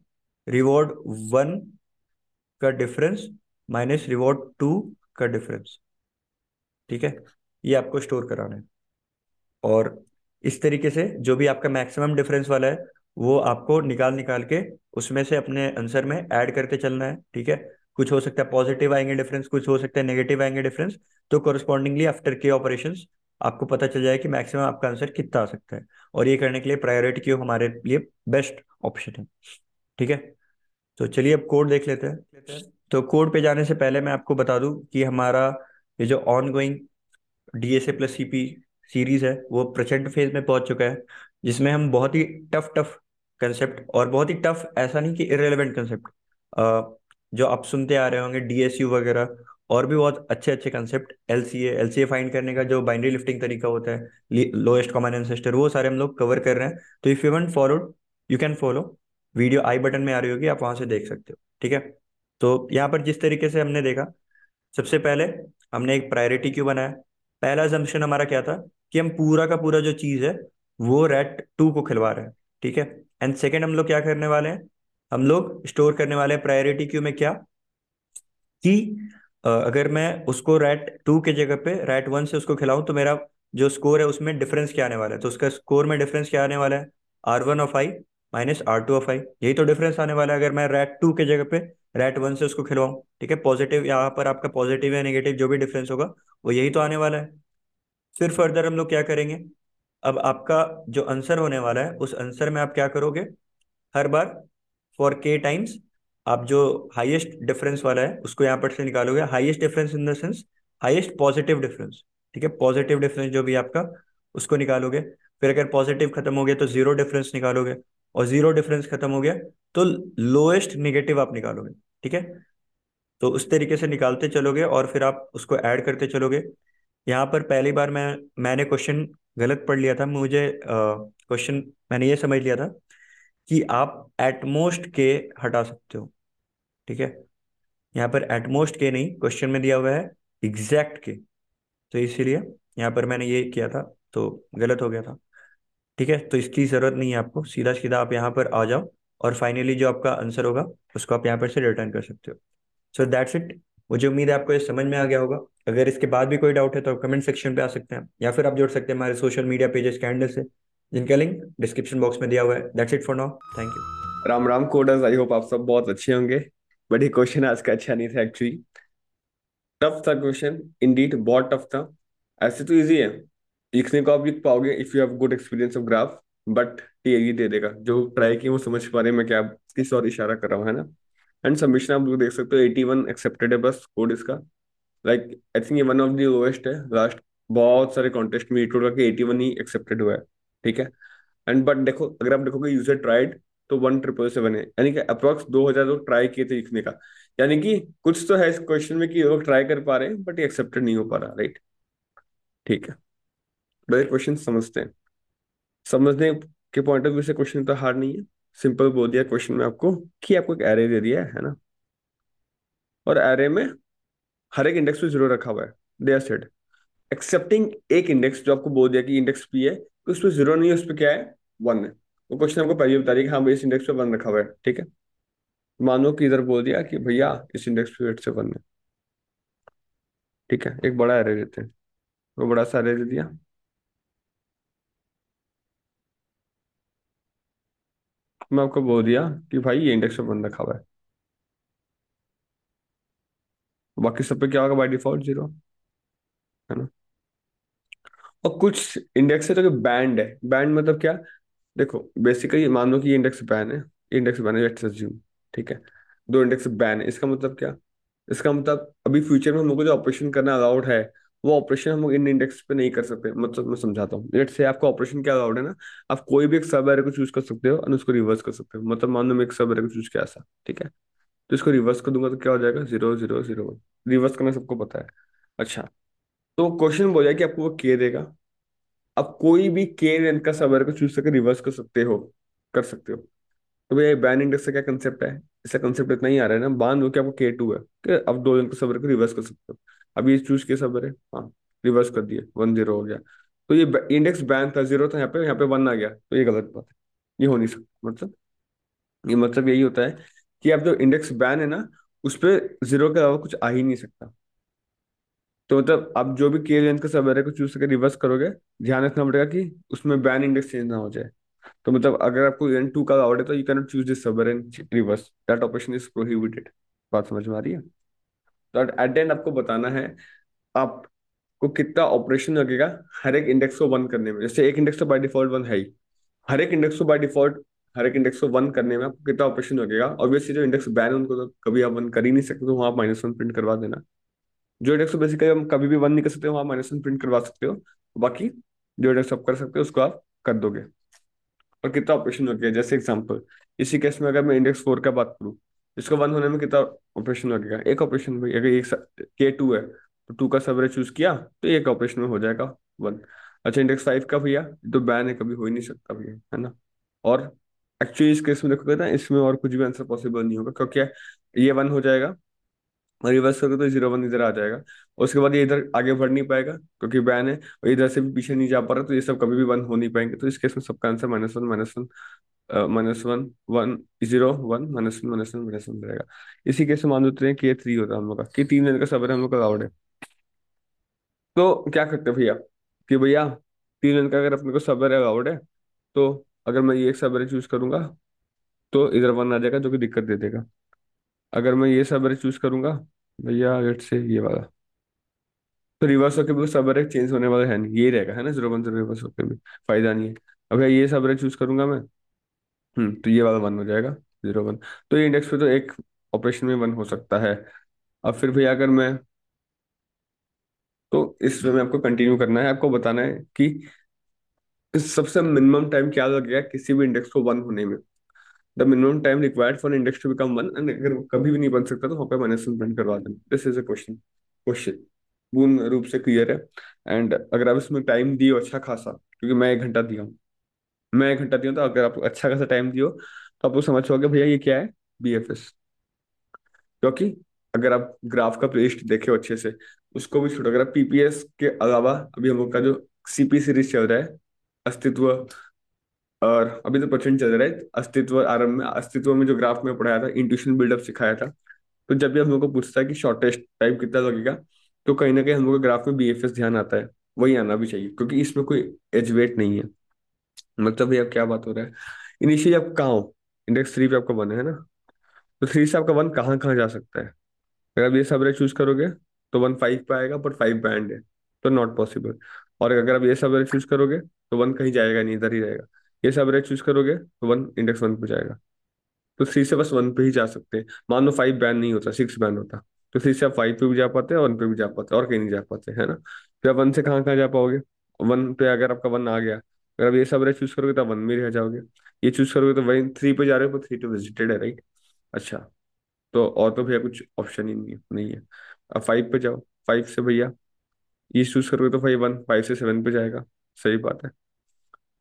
रिवॉर्ड वन का डिफरेंस माइनस रिवॉर्ड टू का डिफरेंस ठीक है ये आपको स्टोर कराना है और इस तरीके से जो भी आपका मैक्सिमम डिफरेंस वाला है वो आपको निकाल निकाल के उसमें से अपने आंसर में ऐड करते चलना है ठीक है कुछ हो सकता है पॉजिटिव आएंगे डिफरेंस कुछ हो सकता है नेगेटिव आएंगे डिफरेंस तो कॉरेस्पॉन्डिंगली आफ्टर के ऑपरेशन आपको पता चल जाए कि मैक्सिमम आपका आंसर कितना आ सकता है और ये करने के लिए प्रायोरिटी क्यू हमारे लिए बेस्ट ऑप्शन है ठीक है तो चलिए अब कोड देख लेते हैं तो कोड पे जाने से पहले मैं आपको बता दूं कि हमारा ये जो ongoing D S A plus C P series है वो प्रचंड फेज में पहुंच चुका है जिसमें हम बहुत ही टफ टफ कंसेप्ट और बहुत ही टफ ऐसा नहीं कि इरेलीवेंट कंसेप्ट जो आप सुनते आ रहे होंगे डीएसयू वगैरह और भी बहुत अच्छे अच्छे concept L C L C A find करने का जो बाइंड्री लिफ्टिंग तरीका होता है लोएस्ट कॉमन एनसेस्टर वो सारे हम लोग कवर कर रहे हैं तो if you want follow you can follow video I button में आ रही होगी आप वहां से देख सकते हो ठीक है तो यहाँ पर जिस तरीके से हमने देखा सबसे पहले हमने एक प्रायोरिटी क्यों बनाया पहला जम्पन हमारा क्या था कि हम पूरा का पूरा जो चीज है वो रेट टू को खिलवा रहे हैं ठीक है एंड सेकेंड हम लोग क्या करने वाले हैं हम लोग स्टोर करने वाले प्रायोरिटी क्यू में क्या कि अगर मैं उसको रैट टू के जगह पे रैट वन से उसको खिलाऊं तो मेरा जो स्कोर है उसमें डिफरेंस क्या आने वाला है तो उसका स्कोर में डिफरेंस क्या आने वाला है R one of I minus R two of I यही तो डिफरेंस आने वाला है अगर मैं रैट टू के जगह पे रैट वन से उसको खिलवाऊं ठीक है पॉजिटिव यहाँ पर आपका पॉजिटिव या नेगेटिव जो भी डिफरेंस होगा वो यही तो आने वाला है फिर फर्दर हम लोग क्या करेंगे अब आपका जो आंसर होने वाला है उस आंसर में आप क्या करोगे हर बार फॉर के टाइम्स आप जो हाईएस्ट डिफरेंस वाला है उसको यहाँ पर से निकालोगे highest difference in the sense highest positive difference ठीक है पॉजिटिव डिफरेंस जो भी आपका उसको निकालोगे फिर अगर पॉजिटिव खत्म हो गया तो जीरो डिफरेंस निकालोगे और जीरो डिफरेंस खत्म हो गया तो लोएस्ट नेगेटिव आप निकालोगे ठीक है तो उस तरीके से निकालते चलोगे और फिर आप उसको ऐड करते चलोगे यहाँ पर पहली बार मैं मैंने क्वेश्चन गलत पढ़ लिया था मुझे क्वेश्चन मैंने ये समझ लिया था कि आप एटमोस्ट के हटा सकते हो ठीक है यहाँ पर एटमोस्ट के नहीं क्वेश्चन में दिया हुआ है एग्जैक्ट के तो इसीलिए यहाँ पर मैंने ये किया था तो गलत हो गया था ठीक है तो इसकी ज़रूरत नहीं है आपको सीधा सीधा आप यहाँ पर आ जाओ और फाइनली जो आपका आंसर होगा उसको आप यहाँ पर से रिटर्न कर सकते हो सो दैट्स इट मुझे उम्मीद है आपको ये समझ में आ गया होगा अगर इसके बाद भी कोई डाउट है तो आप कमेंट सेक्शन पे आ सकते हैं या फिर आप जोड़ सकते हैं हमारे सोशल मीडिया पेजेस के हैंडल से जिनका लिंक डिस्क्रिप्शन बॉक्स में दिया हुआ है that's it for now thank you Ram Ram coders I hope आप सब बहुत अच्छे होंगे बट ये क्वेश्चन आज का अच्छा नहीं था एक्चुअली टफ था क्वेश्चन इंडीड बहुत टफ था ऐसे तो इजी है लिखने को आप लिख पाओगे if you have good experience of graph but TI दे देगा जो ट्राई किए वो समझ पा रहे मैं क्या किस और इशारा कर रहा हूँ है ना एंड सबमिशन आप लोग देख सकते हो एटी वन एक्सेप्टेड है बस कोड इसका लाइक आई थिंक ये वन ऑफ दी लोएस्ट है लास्ट बहुत सारे कॉन्टेस्ट में एटी वन ही एक्सेप्टेड हुआ है ठीक है एंड बट देखो अगर आप देखोगे यूजर ट्राइड तो वन ट्रिपल सेवन है यानी कि अप्रोक्स दो हजार लोग ट्राई किए थे लिखने का यानी कि कुछ तो है इस क्वेश्चन में कि लोग ट्राई कर पा रहे हैं बट ये एक्सेप्टेड नहीं हो पा रहा राइट ठीक है बड़े क्वेश्चन समझते हैं समझने के पॉइंट ऑफ व्यू से क्वेश्चन तो हार्ड नहीं है सिंपल बोल दिया क्वेश्चन में आपको कि आपको एक एरे दे दिया है, है ना और एरे में हर एक इंडेक्स पे जीरो रखा हुआ है दे आर सेट एक्सेप्टिंग एक इंडेक्स जो आपको बोल दिया कि इंडेक्स पी है कि उस पर जीरो नहीं है उस पर क्या है वन है वो क्वेश्चन आपको पहले बता रही है कि हाँ भाई इस इंडेक्स पे वन रखा हुआ है ठीक है मानो कि इधर बोल दिया कि भैया इस इंडेक्स पे वेट से वन है ठीक है एक बड़ा एरे देते हैं वो बड़ा सा एरे दे दिया मैं आपको बोल दिया कि भाई ये इंडेक्स पे वन रखा हुआ है बाकी सब पे क्या होगा बाई डिफॉल्ट जीरो है ना और कुछ इंडेक्स है तो बैंड है बैंड मतलब क्या देखो बेसिकली मान लो कि ये इंडेक्स बैन है इंडेक्स बैन है लेट्स अज्यूम ठीक है दो इंडेक्स बैन है इसका मतलब क्या इसका मतलब अभी फ्यूचर में हम लोग को जो ऑपरेशन करना अलाउड है वो ऑपरेशन हम लोग इन इंडेक्स पे नहीं कर सकते मतलब मैं समझाता हूँ लेट्स से आपको ऑपरेशन क्या अलाउड है ना आप कोई भी एक सब एरे को चूज कर सकते हो और उसको रिवर्स कर सकते हो मतलब मान लो मैं एक सब एरे को चूज किया था ठीक है तो इसको रिवर्स कर दूंगा तो क्या हो जाएगा जीरो जीरो जीरो रिवर्स करना सबको पता है अच्छा तो क्वेश्चन बोल जाए कि आपको वो के देगा आप कोई भी के रेंट का सब को चूज करके रिवर्स कर सकते हो कर सकते हो तो भैया बैन इंडेक्स का क्या कंसेप्ट है इसका कंसेप्ट इतना ही आ रहा है ना बांध हो कि आपको के टू है कि आप दो रन का सबर को रिवर्स कर सकते हो अब ये चूज के सबर है हाँ रिवर्स कर दिए वन जीरो हो गया तो ये इंडेक्स बैन था जीरो था यहाँ पे यहाँ पे वन आ गया तो ये गलत बात है ये हो नहीं सकता मतलब ये मतलब यही होता है कि आप जो इंडेक्स बैन है ना उस पर जीरो के अलावा कुछ आ ही नहीं सकता तो मतलब आप जो भी के लेंथ का सब एरे को चूज करके रिवर्स करोगे ध्यान रखना पड़ेगा कि उसमें बैन इंडेक्स चेंज ना हो जाए तो मतलब अगर आपको एन टू का आउट है तो you can not choose this subarray reverse that operation is prohibited बात समझ में आ रही है तो एट द एंड आपको बताना है आपको कितना ऑपरेशन लगेगा हर एक इंडेक्स को वन करने में जैसे एक इंडेक्स तो बाय डिफॉल्ट वन है ही हर एक इंडेक्स को बाय डिफॉल्ट हर एक इंडेक्स को वन करने में आपको कितना ऑपरेशन लगेगा ऑब्वियसली जो इंडेक्स बैन है उनको तो कभी आप वन कर ही नहीं सकते तो वहां माइनस वन प्रिंट करवा देना जो इंडेक्स बेसिकली तो हम कभी भी वन नहीं कर सकते वहाँ माइनस वन प्रिंट करवा सकते हो बाकी जो इंडेक्स आप कर सकते हो उसको आप कर दोगे और कितना ऑपरेशन हो गया जैसे एग्जाम्पल इसी केस में अगर मैं इंडेक्स फोर का बात करूँ इसको वन होने में कितना ऑपरेशन हो गया एक ऑपरेशन भाई अगर एक के टू है तो टू का सबरे चूज किया तो एक ऑपरेशन में हो जाएगा वन अच्छा इंडेक्स फाइव का भैया तो बैन है कभी हो ही नहीं सकता भैया है ना और एक्चुअली इस केस में देखोगे ना इसमें और कुछ भी आंसर पॉसिबल नहीं होगा क्योंकि ये वन हो जाएगा रिवर्स करोगे तो जीरो वन इधर आ जाएगा उसके बाद ये इधर आगे बढ़ नहीं पाएगा क्योंकि बैन है और इधर से भी पीछे नहीं जा पा रहा तो ये सब कभी भी वन हो नहीं पाएंगे तो इस केस में सबका answer minus one minus one minus one one zero one minus one minus one minus one रहेगा इसी केस में मान लेते हैं कि ये थ्री होता है हम लोग का कि तीन दिन का सबर हम लोग का अलाउड है तो क्या करते हैं भैया कि भैया तीन रन का अगर अपने को सबर है है तो अगर मैं ये सबर चूज करूंगा तो इधर वन आ जाएगा जो कि दिक्कत दे देगा अगर मैं ये सबर चूज करूंगा भैया अगर से ये वाला तो रिवर्स होके भी सब रैक चेंज होने वाला है नहीं ये रहेगा है ना जीरो वन जीरो रिवर्स होके भी फायदा नहीं है अब ये सब रैक चूज करूंगा मैं हम्म तो ये वाला वन हो जाएगा जीरो वन तो ये इंडेक्स पे तो एक ऑपरेशन में वन हो सकता है अब फिर भैया अगर मैं तो इस वे में आपको कंटिन्यू करना है आपको बताना है कि सबसे मिनिमम टाइम क्या लगेगा किसी भी इंडेक्स को वन होने में the minimum time required for index to become one and अगर कभी भी नहीं बन सकता तो वहां पर माइनस वन प्रिंट करवा देना this is a question question पूर्ण रूप से क्लियर है एंड अगर आप इसमें टाइम दिए अच्छा खासा क्योंकि मैं एक घंटा दिया हूँ मैं एक घंटा दिया हूँ तो अगर आप अच्छा खासा टाइम दियो तो आपको समझ पाओगे भैया ये क्या है बी एफ एस क्योंकि अगर आप ग्राफ का पेस्ट देखे हो अच्छे से उसको भी छोड़ो अगर आप पीपीएस के अलावा अभी हम लोग का जो सीपी सीरीज चल रहा है अस्तित्व और अभी तो प्रचंड चल रहा है अस्तित्व आरंभ में अस्तित्व में जो ग्राफ में पढ़ाया था इंट्यूशन बिल्डअप सिखाया था तो जब भी हम लोग को पूछता है कि शॉर्टेस्ट टाइप कितना लगेगा तो कहीं ना कहीं हम लोग ग्राफ में बी ध्यान आता है वही आना भी चाहिए क्योंकि इसमें कोई एज वेट नहीं है मतलब भैया क्या बात हो रहा है इनिशियली आप कहाँ हो इंडेक्स थ्री पे आपका वन है ना तो थ्री से आपका वन कहाँ कहाँ जा सकता है अगर आप ये सबरेज चूज करोगे तो वन फाइव पे आएगा पर फाइव बैंड है तो नॉट पॉसिबल और अगर आप ये सबरेज चूज करोगे तो वन कहीं जाएगा नहीं इधर ही रहेगा ये सब एवरेज चूज करोगे तो वन इंडेक्स वन पे जाएगा तो थ्री से बस वन पे ही जा सकते हैं मान लो फाइव बैन नहीं होता सिक्स बैन होता तो थ्री से आप फाइव पे भी जा पाते हैं वन पे भी जा पाते हैं और कहीं नहीं जा पाते है ना फिर तो आप वन से कहाँ कहाँ जा पाओगे वन पे अगर आपका वन आ गया अगर आप ये सब चूज करोगे तो वन में रह जाओगे ये चूज करोगे तो वही थ्री पे जा रहे हो थ्री टू विजिटेड है राइट अच्छा तो और तो भैया कुछ ऑप्शन ही नहीं नहीं है अब फाइव पे जाओ फाइव से भैया ये चूज करोगे तो फाइव वन फाइव से सेवन पे जाएगा सही बात है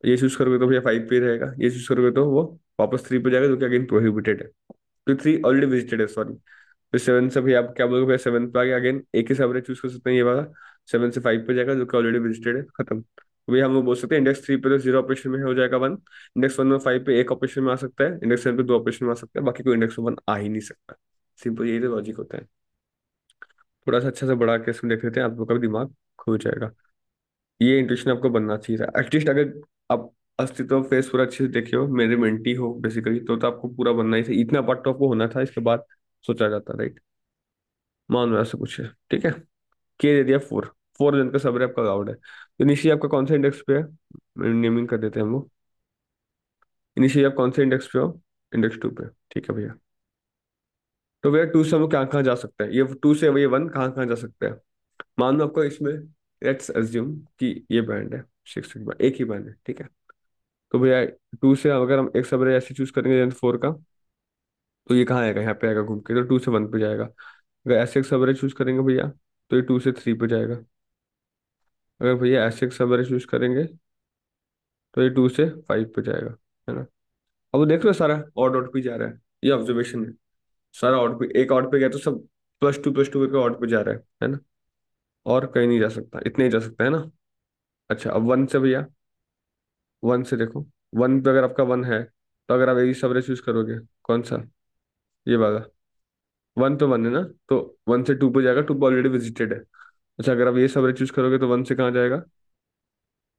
ये चूज करोगे तो भैया फाइव पे रहेगा ये चूज करोगे तो वो वापस थ्री पे जाएगा जो कि अगेन प्रोहिबिटेड है तो थ्री ऑलरेडी विजिटेड है सॉरी तो सेवन से भैया आप क्या बोलोगे भैया सेवन पे आगे अगेन एक ही सबरे चूज कर सकते हैं ये वाला सेवन से फाइव पे जाएगा जो कि ऑलरेडी विजिटेड है खत्म तो भैया हम लोग बोल सकते हैं इंडेक्स थ्री पे तो जीरो ऑपरेशन में हो जाएगा वन इंडेक्स वन में फाइव पे एक ऑपरेशन में आ सकता है इंडेक्स सेवन पे दो ऑपरेशन में आ सकता है बाकी कोई इंडेक्स वन आ ही नहीं सकता सिंपल यही तो लॉजिक होता है थोड़ा सा अच्छा सा बड़ा केस में देख लेते हैं आप लोग का दिमाग खुल जाएगा ये इंट्यूशन आपको बनना चाहिए था एटलीस्ट अगर आप अस्तित्व तो फेस पूरा अच्छे से देखे हो मेरे मेंटी हो बेसिकली तो, तो आपको पूरा बनना ही था इतना पार्ट तो आपको होना था इसके बाद सोचा जाता राइट मान लो ऐसा कुछ है ठीक है के दे दिया फोर फोर जन का सब रे आपका अलाउड है तो निशी आपका कौन सा इंडेक्स पे है नेमिंग कर देते हैं हम लोग निशी आप कौन से इंडेक्स पे हो इंडेक्स टू पे ठीक है भैया तो भैया टू से हम कहाँ कहाँ जा सकते हैं ये टू से भैया वन कहाँ कहाँ जा सकते हैं मान लो आपको इसमें लेट्स एज्यूम कि ये बैंड है सिक्स एक ही बार है ठीक है तो भैया टू से अगर हम एक सबरे ऐसे चूज करेंगे फोर का तो ये कहाँ आएगा यहाँ पे आएगा घूम के तो टू से वन पे जाएगा अगर ऐसे एक सबरे चूज करेंगे भैया तो ये टू से थ्री पे जाएगा अगर भैया ऐसे एक सबरे चूज करेंगे तो ये टू से फाइव पे जाएगा है ना अब वो देख लो सारा ऑड ऑट पे जा रहा है ये ऑब्जर्वेशन है सारा ऑट पे एक ऑट पे गया तो सब प्लस टू प्लस टू करके ऑट पे जा रहा है है ना और कहीं नहीं जा सकता इतने ही जा सकता है ना अच्छा अब वन से भैया वन से देखो वन पे अगर आपका वन है तो अगर आप यही एवरेज यूज करोगे कौन सा ये वाला वन पे वन है ना तो वन से टू पे जाएगा टू पे ऑलरेडी विजिटेड है अच्छा अगर आप ये एवरेज यूज करोगे तो वन से कहाँ जाएगा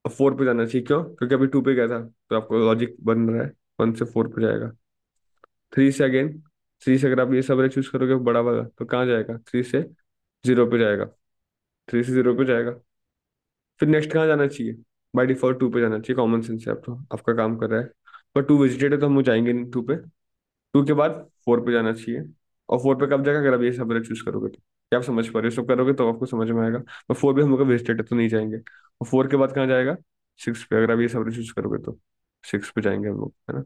अब फोर पे जाना चाहिए क्यों क्योंकि अभी टू पे गया था तो आपको लॉजिक बन रहा है वन से फोर पे जाएगा थ्री से अगेन थ्री से अगर आप ये एवरेज यूज करोगे बड़ा वाला तो कहाँ जाएगा थ्री से जीरो पे जाएगा थ्री से जीरो पे जाएगा फिर नेक्स्ट कहाँ जाना चाहिए बाई डिफॉल्ट टू पे जाना चाहिए कॉमन सेंस है आप आपका काम कर रहा है पर टू विजिटेड है तो हम जाएंगे नहीं टू पे टू के बाद फोर पे जाना चाहिए और फोर पे कब जाएगा अगर आप ये सब चूज करोगे तो क्या आप समझ पा रहे हो सब करोगे तो आपको समझ में आएगा पर फोर भी हम लोग विजिटेड है तो नहीं जाएंगे और फोर के बाद कहाँ जाएगा सिक्स पे अगर आप ये सब चूज करोगे तो सिक्स पे जाएंगे हम लोग है ना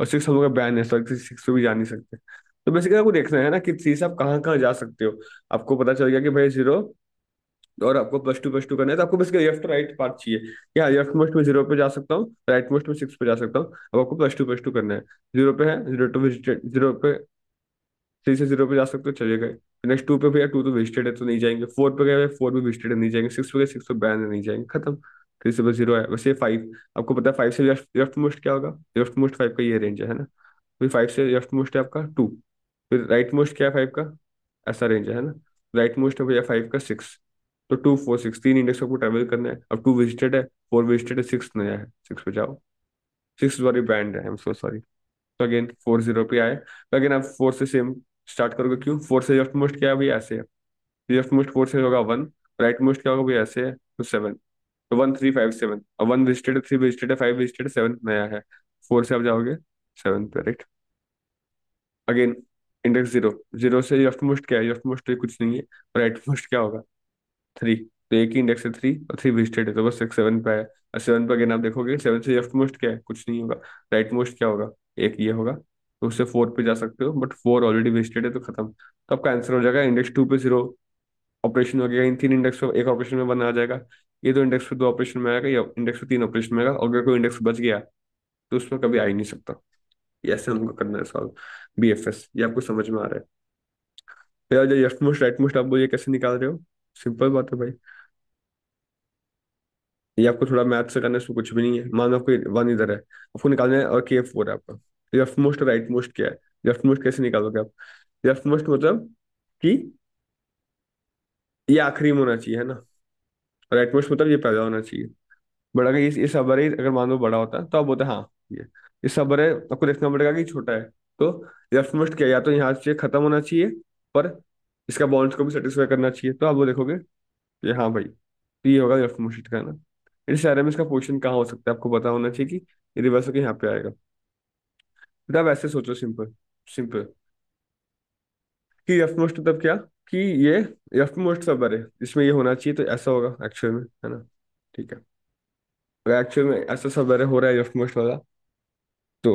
और सिक्स हम लोग का बैन है तो सिक्स पे भी जा नहीं सकते तो बेसिकली आपको देखना है ना कि चीज आप कहाँ कहाँ जा सकते हो आपको पता चल गया कि भाई जीरो और आपको प्लस टू प्लस टू करना है तो आपको बस लेफ्ट राइट पार्ट चाहिए या लेफ्ट मोस्ट में जीरो पे जा सकता हूँ राइट मोस्ट में सिक्स पे जा सकता हूँ अब आपको प्लस टू प्लस टू करना है जीरो पे है जीरो टू विजिटेड जीरो पे थ्री से जीरो पे जा सकते हो चले गए नेक्स्ट टू पे भैया टू तो विजिटेड है तो नहीं जाएंगे फोर पे गए फोर भी विजिटेड नहीं जाएंगे सिक्स पे गए सिक्स पे बैन नहीं जाएंगे खत्म थ्री से बस जीरो है वैसे फाइव आपको पता है फाइव से लेफ्ट मोस्ट क्या होगा लेफ्ट मोस्ट फाइव का ये रेंज है ना फिर फाइव से लेफ्ट मोस्ट है आपका टू फिर राइट मोस्ट क्या है फाइव का ऐसा रेंज है ना राइट मोस्ट है भैया फाइव का सिक्स तो टू फोर सिक्स तीन इंडेक्स आपको ट्रेवल करना है अब टू विजिटेड है फोर विजिटेड है सिक्स नया है सिक्स पे जाओ सिक्स वाली बैंड है आई सो सॉरी तो अगेन फोर जीरो पे आए तो अगेन आप फोर से सेम स्टार्ट करोगे क्यों फोर से लेफ्ट मोस्ट क्या है भाई ऐसे है लेफ्ट मोस्ट फोर से होगा वन राइट मोस्ट क्या होगा भाई ऐसे है तो सेवन तो वन थ्री फाइव सेवन और वन विजिटेड थ्री विजिटेड है फाइव विजिटेड सेवन नया है फोर से आप जाओगे सेवन पे right again index zero zero से लेफ्ट मोस्ट क्या है लेफ्ट मोस्ट तो कुछ नहीं है राइट मोस्ट क्या होगा थ्री तो एक ही इंडेक्स है थ्री और थ्री विजिटेड है तो बस एक सेवन पे है और सेवन पे अगेन आप देखोगे सेवन से लेफ्ट मोस्ट क्या है कुछ नहीं होगा राइट मोस्ट क्या होगा एक ये होगा तो उससे फोर पे जा सकते हो बट फोर ऑलरेडी विजिटेड है तो खत्म तो आपका आंसर हो जाएगा इंडेक्स टू पे जीरो ऑपरेशन हो गया इन तीन इंडेक्स पे एक ऑपरेशन में बना जाएगा ये दो इंडेक्स पे दो ऑपरेशन में आएगा या इंडेक्स पे तीन ऑपरेशन में आएगा और अगर कोई इंडेक्स बच गया तो उसमें कभी आ ही नहीं सकता ऐसे हमको करना है सॉल्व बी ये आपको समझ में आ रहा है फिर तो जो लेफ्ट मोस्ट राइट मोस्ट आप बोलिए कैसे निकाल रहे हो सिंपल बात है भाई ये आपको थोड़ा मैथ से करने से कुछ भी नहीं है मान लो आपको वन इधर है आपको निकालना है और के फोर है आपका लेफ्ट मोस्ट राइट मोस्ट क्या है लेफ्ट मोस्ट कैसे निकालोगे आप लेफ्ट मोस्ट मतलब कि ये आखिरी में होना चाहिए है ना राइट मोस्ट मतलब ये पहला होना चाहिए बड़ा अगर ये इस अबर अगर मान लो बड़ा होता तो आप बोलते हाँ ये इस अबर आपको देखना पड़ेगा कि छोटा है तो लेफ्ट मोस्ट क्या या तो यहाँ से खत्म होना चाहिए पर इसका बॉन्ड्स को भी सेटिस्फाई करना चाहिए तो आप वो देखोगे कि हाँ भाई तो ये होगा लेफ्ट मोशिट का ना इस एरे में इसका पोजिशन कहाँ हो सकता है आपको पता होना चाहिए कि ये रिवर्स होकर यहाँ पे आएगा तो आप ऐसे सोचो सिंपल सिंपल कि लेफ्ट मोस्ट मतलब क्या कि ये लेफ्ट मोस्ट सब अरे इसमें ये होना चाहिए तो ऐसा होगा एक्चुअल में है ना ठीक है अगर एक्चुअल में ऐसा सब अरे हो रहा है लेफ्ट मोस्ट वाला तो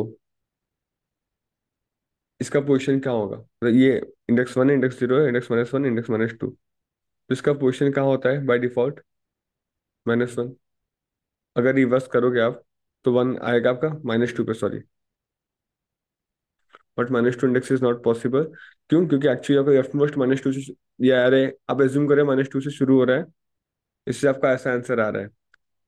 इसका पोजिशन क्या होगा तो ये इंडेक्स वन इंडेक्स जीरो है index minus one index minus two तो इसका पोजिशन कहाँ होता है बाय डिफॉल्ट माइनस वन अगर रिवर्स करोगे आप तो वन आएगा आपका माइनस टू पे sorry but minus two index is not possible क्यों क्योंकि एक्चुअली आपका लेफ्ट मोस्ट माइनस टू से या अरे आप एज्यूम करें माइनस टू से शुरू हो रहा है इससे आपका ऐसा आंसर आ रहा है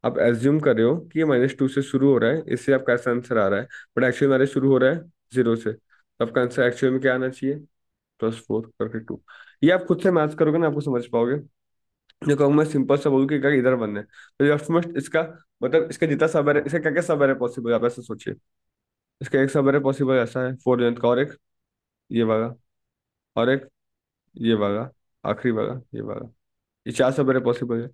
आप एज्यूम कर रहे हो कि ये माइनस टू से शुरू हो रहा है इससे आपका ऐसा आंसर आ रहा है बट एक्चुअली हमारे शुरू हो रहा है जीरो से आपका आंसर एक्चुअल में क्या आना चाहिए प्लस फोर करके टू ये आप खुद से मैच करोगे ना आपको समझ पाओगे जो कहूँ मैं सिंपल सा बोलूँ कि क्या इधर बनने तो मोस्ट इसका मतलब इसका जितना सब है इसका क्या क्या सब है पॉसिबल आप ऐसा सोचिए इसका एक सब है पॉसिबल ऐसा है फोर लेंथ का और एक ये वाला और एक ये वाला आखिरी वाला ये वाला ये चार है पॉसिबल है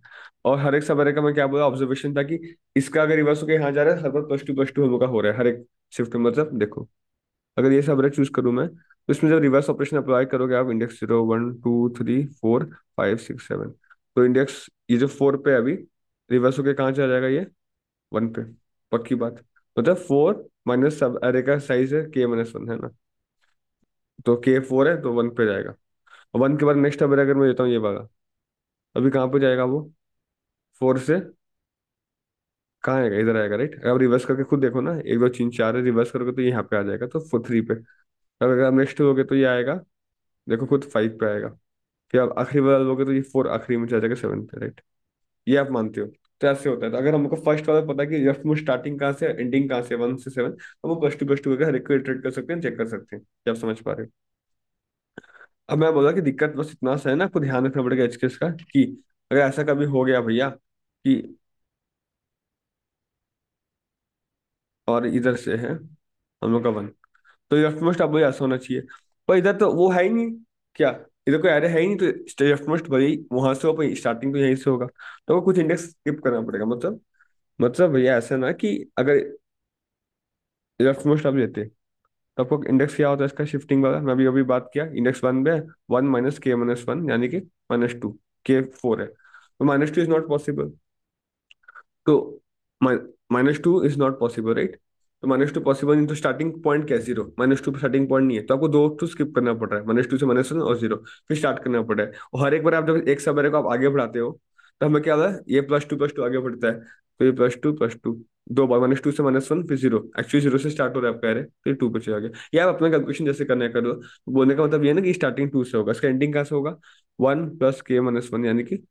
और हर एक सबरे का मैं क्या बोला ऑब्जर्वेशन था कि इसका अगर रिवर्स होकर यहाँ जा रहा है हर बार प्लस टू प्लस टू हम का हो रहा है हर एक शिफ्ट में मतलब देखो अगर ये सब रेट चूज करूँ मैं तो इसमें जब रिवर्स ऑपरेशन अप्लाई करोगे आप index zero one two three four five six seven तो इंडेक्स ये जो फोर पे अभी रिवर्स होकर कहाँ चला जाएगा ये वन पे पक्की बात मतलब फोर माइनस सब अरे का साइज है के माइनस वन है ना तो के फोर है तो वन पे जाएगा और वन के बाद नेक्स्ट अब अगर मैं देता हूँ ये वाला अभी कहाँ पे जाएगा वो फोर से कहाँ आएगा इधर आएगा राइट अगर रिवर्स करके खुद देखो ना एक दो तीन चार है रिवर्स करोगे तो यहाँ पे आ जाएगा तो फोर थ्री पे अगर अगर नेक्स्ट हो गए तो ये आएगा देखो खुद फाइव पे आएगा फिर आप आखिरी वाला लोगे तो ये फोर आखिरी में चला जाएगा सेवन पे राइट ये आप मानते हो तो ऐसे होता है तो अगर हमको फर्स्ट वाला पता है कि लेफ्ट मोस्ट स्टार्टिंग कहाँ से एंडिंग कहाँ से वन से सेवन तो हम प्लस टू प्लस टू हर एक को इटरेट कर सकते हैं चेक कर सकते हैं जब समझ पा रहे हो अब मैं बोला कि दिक्कत बस इतना सा है ना आपको ध्यान रखना पड़ेगा एचकेस का कि अगर ऐसा कभी हो गया भैया कि और इधर से है हम लोग का वन तो लेफ्ट मोस्ट आपको ऐसा होना चाहिए पर इधर तो वो है ही नहीं क्या इधर कोई एरे है ही नहीं तो लेफ्ट मोस्ट भाई वहां से होगा स्टार्टिंग तो यहीं से होगा तो कुछ इंडेक्स स्किप करना पड़ेगा मतलब मतलब भैया ऐसा ना कि अगर लेफ्ट मोस्ट आप लेते तो आपको इंडेक्स क्या होता है इसका शिफ्टिंग वाला मैं अभी अभी बात किया इंडेक्स वन में one minus K minus one यानी कि माइनस टू के फोर है तो minus two is not possible तो minus two is not possible right तो माइनस टू पॉसिबल नहीं तो स्टार्टिंग पॉइंट क्या zero minus two starting point नहीं है तो आपको दो टू स्किप करना पड़ रहा है माइनस टू से माइनस वन और जीरो फिर स्टार्ट करना पड़ रहा है और हर एक बार आप जब एक सब को आप आगे बढ़ाते हो तो हमें क्या होता है ये प्लस टू प्लस टू आगे बढ़ता है तो ये प्लस टू प्लस टू दो बार माइनस टू से माइनस वन फिर जीरो एक्चुअली जीरो से स्टार्ट हो रहा है आप कह रहे फिर टू पे आगे ये या आप अपना कैलकुलेशन जैसे करने का कर बोलने का मतलब ये ना कि स्टार्टिंग टू से होगा इसका एंडिंग कहाँ से होगा one plus K minus one यानी कि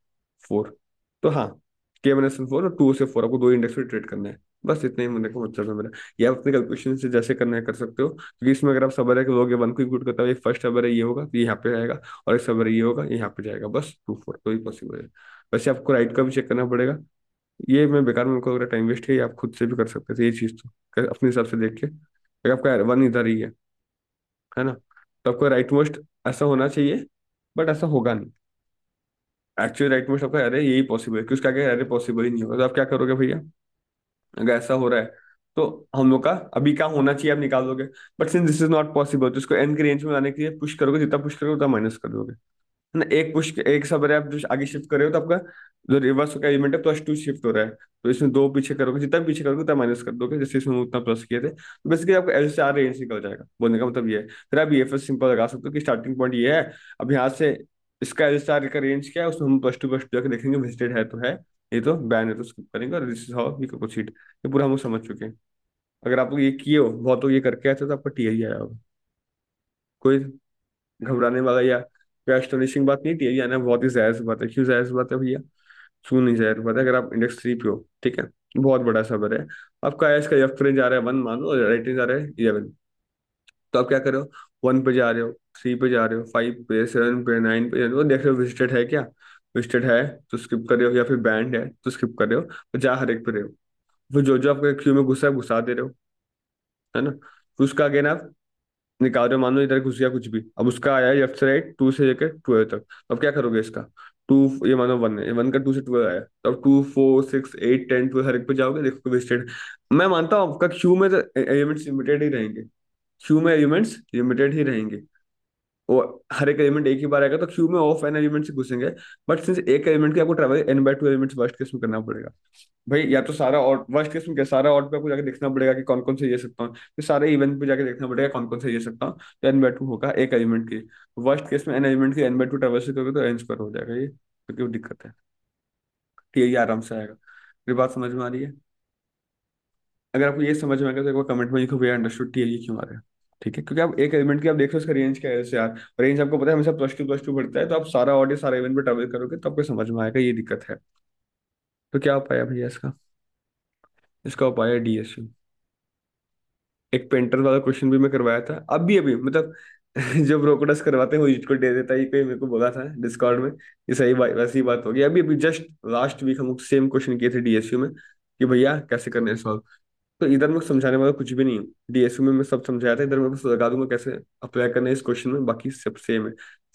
फोर तो हाँ के माइनस वन फोर और टू से फोर आपको दो इंडेक्स में ट्रेड करना है बस इतना ही मैंने को मतलब है मेरा ये आप अपने कैलकुलेशन से जैसे करना है कर सकते हो क्योंकि इसमें अगर आप सबर है लोग वन को इंक्लूड करता है फर्स्ट सबर है ये होगा तो यहाँ पे आएगा और एक सबर ये होगा यहाँ पे जाएगा बस टू फोर तो ही पॉसिबल है वैसे आपको राइट का भी चेक करना पड़ेगा ये मैं बेकार में अगर टाइम वेस्ट है आप खुद से भी कर सकते थे ये चीज़ तो अपने हिसाब से देख के अगर आपका वन इधर ही है है ना तो आपको राइट मोस्ट ऐसा होना चाहिए बट ऐसा होगा नहीं एक्चुअली राइट मोस्ट आपका अरे यही पॉसिबल है क्योंकि क्या अरे पॉसिबल ही नहीं होगा तो आप क्या करोगे भैया अगर ऐसा हो रहा है तो हम लोग का अभी क्या होना चाहिए आप निकाल दोगे but since this is not possible तो इसको एन के रेंज में लाने के लिए पुश करोगे जितना पुश करोगे उतना माइनस कर दोगे है ना एक पुश एक सब आप जो आगे शिफ्ट कर रहे हो तो आपका जो रिवर्स का एलिमेंट है प्लस टू शिफ्ट हो रहा है तो इसमें दो पीछे करोगे जितना पीछे करोगे उतना माइनस कर दोगे जैसे इसमें उतना प्लस किए थे तो बेसिकली आपका एल से आर रेंज निकल जाएगा बोलने का मतलब ये है फिर आप ये e सिंपल लगा सकते हो कि स्टार्टिंग पॉइंट ये है अब यहाँ से इसका एलएसआर का रेंज क्या है उसमें हम प्लस टू प्लस टू जाकर देखेंगे विजिटेड है तो है ये तो बैन है तो स्किप करेंगे और this is how we see it ये पूरा हम समझ चुके हैं अगर आप लोग ये किए हो बहुत लोग ये करके आए थे तो आपका टी आई आया होगा कोई घबराने वाला या एस्टोनिशिंग बात नहीं टी आई आना बहुत ही जायज बात है क्यों जायज बात है भैया क्यों नहीं जायज बात है अगर आप इंडेक्स थ्री पे हो ठीक है बहुत बड़ा सबर है आपका एस का लेफ्ट रेंज आ रहा है वन मानो और राइट रेंज आ रहा है इलेवन तो आप क्या कर रहे हो वन पे जा रहे हो थ्री पे जा रहे हो फाइव पे सेवन पे नाइन पे जा रहे हो देख रहे हो विजिटेड है क्या विजिटेड है तो स्किप कर रहे हो या फिर बैंड है तो स्किप कर रहे हो तो जा हर एक पे रहे हो फिर जो जो आपके क्यू में घुसा है घुसा दे रहे हो है ना फिर उसका अगेन आप निकाल रहे हो मान लो इधर घुस गया कुछ भी अब उसका आया लेफ्ट से राइट टू से लेकर ट्वेल्व तक अब क्या करोगे इसका टू ये मानो वन है वन का टू से ट्वेल्व आया तो अब two four six eight ten twelve हर एक पे जाओगे देखो विजिटेड मैं मानता हूँ आपका क्यू में तो एलिमेंट्स e-, लिमिटेड ही रहेंगे क्यू में एलिमेंट्स लिमिटेड ही रहेंगे और हर एक एलिमेंट एक ही बार आएगा तो क्यू में ऑफ एन एलिमेंट से घुसेंगे बट सिंस एक एलिमेंट के आपको travel N by two elements worst किस्म करना पड़ेगा भाई या तो सारा और वर्स्ट किस्म के सारा ऑर्ड पे आपको जाकर देखना पड़ेगा कि कौन कौन से ये सकता हूँ फिर सारे इवेंट पे जाकर देखना पड़ेगा कौन कौन से ये सकता हूँ तो एन बाय टू होगा एक एलिमेंट की वर्स्ट केस में एन एलिमेंट की एन बाय टू ट्रेवल से करोगे तो एन स्क्वायर हो जाएगा ये क्योंकि दिक्कत है ठीक है ये आराम से आएगा ये बात समझ में आ रही है अगर आपको ये समझ में आएगा तो एक बार कमेंट में लिखो भैया अंडरस्टूड टी ये क्यों आ रहा है ठीक है क्योंकि आप एक एलिमेंट की आप देख रहे हो उसका रेंज क्या है जैसे यार रेंज आपको पता है हमेशा प्लस टू प्लस टू बढ़ता है तो आप सारा ऑडियो सारा इवेंट पे ट्रेवल करोगे तो आपको समझ में आएगा ये दिक्कत है तो क्या उपाय है भैया इसका इसका उपाय है डीएसयू एक पेंटर वाला क्वेश्चन भी मैं करवाया था अब भी अभी मतलब <laughs> जो ब्रोकडस करवाते हैं वो इसको दे देता है कोई मेरे को बोला था डिस्काउंट में ये सही बात वैसी ही बात होगी अभी अभी जस्ट लास्ट वीक हम सेम क्वेश्चन किए थे डीएसयू में कि भैया कैसे करने सॉल्व तो इधर मैं समझाने वाला कुछ भी नहीं हूँ डीएसयू में मैं सब समझाया था इधर मैं बस लगा दूंगा कैसे अप्लाई करना है इस क्वेश्चन में बाकी सब सेम है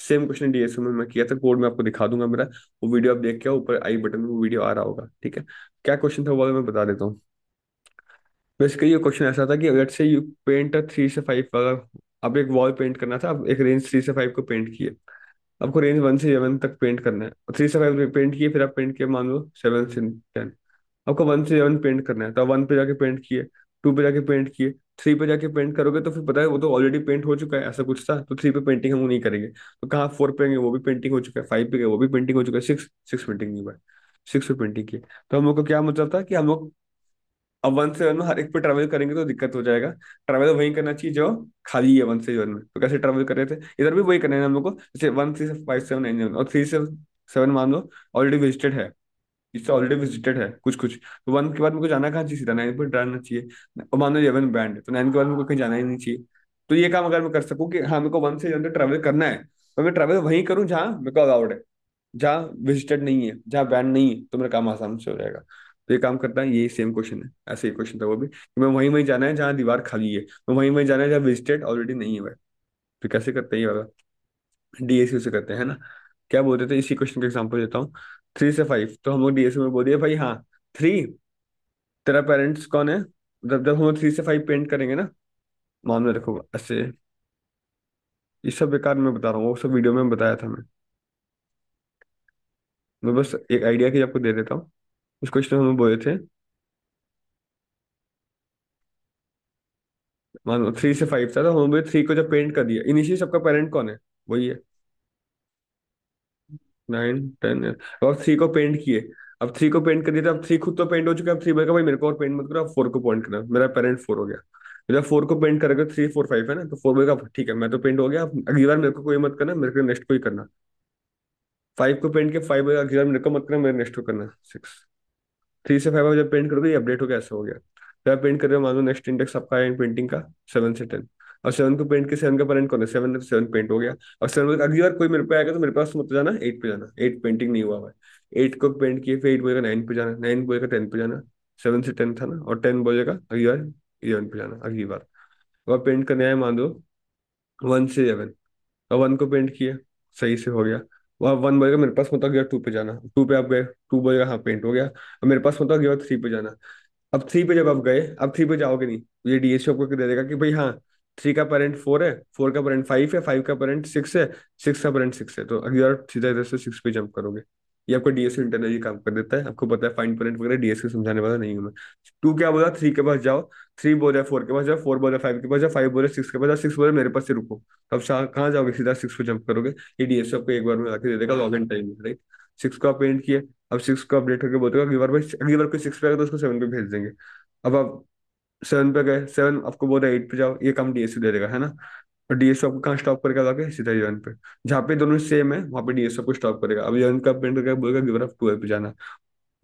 सेम क्वेश्चन डीएसयू में मैं किया था कोड में आपको दिखा दूंगा मेरा वो वीडियो आप देख के ऊपर आई बटन में वो वीडियो आ रहा होगा ठीक है क्या क्वेश्चन था वो मैं बता देता हूँ बेसिकली ये क्वेश्चन ऐसा था कि अगर से यू पेंट थ्री से फाइव अगर आप एक वॉल पेंट करना था आप एक रेंज थ्री से फाइव को पेंट किए आपको रेंज वन से सेवन तक पेंट करना है थ्री से फाइव पेंट किए फिर आप पेंट किए मान लो सेवन से टेन आपको वन से सेवन पेंट करना है तो वन पे जाके पेंट किए टू पे जाके पेंट किए थ्री पे जाके पेंट करोगे तो फिर पता है वो तो ऑलरेडी पेंट हो चुका है ऐसा कुछ था तो थ्री पे पेंटिंग हम नहीं करेंगे तो कहाँ फोर पे गए वो भी पेंटिंग हो चुका है फाइव पे गए वो भी पेंटिंग हो चुका है सिक्स सिक्स पेंटिंग नहीं हुआ सिक्स पे पेंटिंग किए तो हम लोग को क्या मतलब था कि हम लोग अब वन से वन में हर एक पे ट्रैवल करेंगे तो दिक्कत हो जाएगा ट्रैवल वही करना चाहिए जो खाली है वन से वन में तो कैसे ट्रैवल कर रहे थे इधर भी वही करना है हम लोग को जैसे वन थ्री से फाइव सेवन एन और थ्री से सेवन मान लो ऑलरेडी विजिटेड है जिससे ऑलरेडी विजिटेड है कुछ कुछ तो वन के बाद मुझे जाना कहाँ चाहिए सीधा नाइन पर डालना चाहिए और मान लो इलेवन बैंड तो नाइन के बाद मुझे कहीं जाना ही नहीं चाहिए तो ये काम अगर मैं कर सकूँ कि हाँ मेरे को वन से जो ट्रैवल करना है तो मैं ट्रैवल वहीं करूँ जहाँ मेरे को अलाउड है जहाँ विजिटेड नहीं है जहाँ बैंड नहीं है तो मेरा काम आसान से हो जाएगा तो ये काम करता है यही सेम क्वेश्चन है ऐसे ही क्वेश्चन था वो भी कि मैं वहीं वहीं जाना है जहाँ दीवार खाली है मैं वहीं वहीं जाना है जहाँ विजिटेड ऑलरेडी नहीं है तो कैसे करते हैं ये वाला डीएसयू से करते हैं ना क्या बोलते थे इसी क्वेश्चन का एग्जाम्पल देता हूँ थ्री से फाइव तो हम लोग डीएसए e में बोल दिया भाई हाँ थ्री तेरा पेरेंट्स कौन है जब जब हम थ्री से फाइव पेंट करेंगे ना मामले रखो ऐसे ये सब बेकार मैं बता रहा हूँ वो सब वीडियो में बताया था मैं मैं बस एक आइडिया की आपको दे देता हूँ उस क्वेश्चन हम बोले थे मान लो थ्री से फाइव था तो हम थ्री को जब पेंट कर दिया इनिशियली सबका पेरेंट कौन है वही है नाइन टेन अब थ्री को पेंट किए अब थ्री को पेंट कर दिया था अब थ्री खुद तो पेंट हो चुका है अब थ्री बोलेगा भाई मेरे को और पेंट मत करो फोर को पॉइंट करना मेरा पेरेंट फोर हो गया तो जब फोर को पेंट करेगा थ्री फोर फाइव है ना तो फोर बोलेगा ठीक है मैं तो पेंट हो गया अगली बार मेरे को कोई मत करना मेरे को नेक्स्ट को ही करना फाइव को पेंट के फाइव अगली बार मेरे को मत करना मेरे नेक्स्ट को करना सिक्स थ्री से फाइव जब पेंट करोगे अपडेट हो गया ऐसा हो गया जब पेंट कर रहे हो मान लो नेक्स्ट इंडेक्स आपका है पेंटिंग का सेवन से टेन और सेवन को पेंट के सेवन का पेंट कौन है सेवन है तो सेवन पेंट हो गया और सेवन अगली बार कोई मेरे पे आएगा तो मेरे पास मत जाना एट पे जाना एट पेंटिंग नहीं हुआ भाई एट को पेंट किए फिर एट बोलेगा नाइन पे जाना नाइन बोलेगा टेन पे जाना सेवन से टेन था ना और टेन बोलेगा अगली बार इलेवन पे जाना अगली बार और पेंट करने आए मान लो वन से इलेवन और वन को पेंट किया सही से हो गया वह वन बोलेगा मेरे पास मतलब गया टू पे जाना टू पे आप गए टू बोलेगा हाँ पेंट हो गया और मेरे पास मतलब गया थ्री पे जाना अब थ्री पे जब आप गए अब थ्री पे जाओगे नहीं तो ये डीएसओ आपको दे देगा कि भाई हाँ थ्री का पेरेंट फोर है फोर का पेरेंट फाइव है फाइव का पेरेंट सिक्स है सिक्स का पेरेंट सिक्स है तो अगली बार सीधा इधर से सिक्स पे जंप करोगे ये आपको डीएससी इंटरनली काम कर देता है आपको पता है फाइन पेरेंट वगैरह डीएससी समझाने वाला नहीं हूँ मैं टू क्या बोला थ्री के पास जाओ थ्री बोल रहा फोर के पास जाओ फोर बोल रहा फाइव के पास जाओ फाइव बोल रहा सिक्स के पास जाओ सिक्स बोल रहा मेरे पास से रुको अब कहाँ जाओगे सीधा सिक्स पे जंप करोगे ये डीएससी आपको एक बार में आके दे देगा log in time right six को आप पेंट किए अब सिक्स को अपडेट करके बोलते अगली बार अगली बार कोई सिक्स पे आएगा तो उसको सेवन पे भेज देंगे अब आप सेवन पे गए सेवन आपको बोल है एट पे जाओ ये काम डीएसओ दे देगा है ना और डीएसओ आपको कहाँ स्टॉप करके लाके सीधा इलेवन पे जहाँ पे दोनों सेम है वहाँ पे डीएसओ को स्टॉप करेगा अब इलेवन का प्रिंट करके बोलेगा गिवर ऑफ टू पे जाना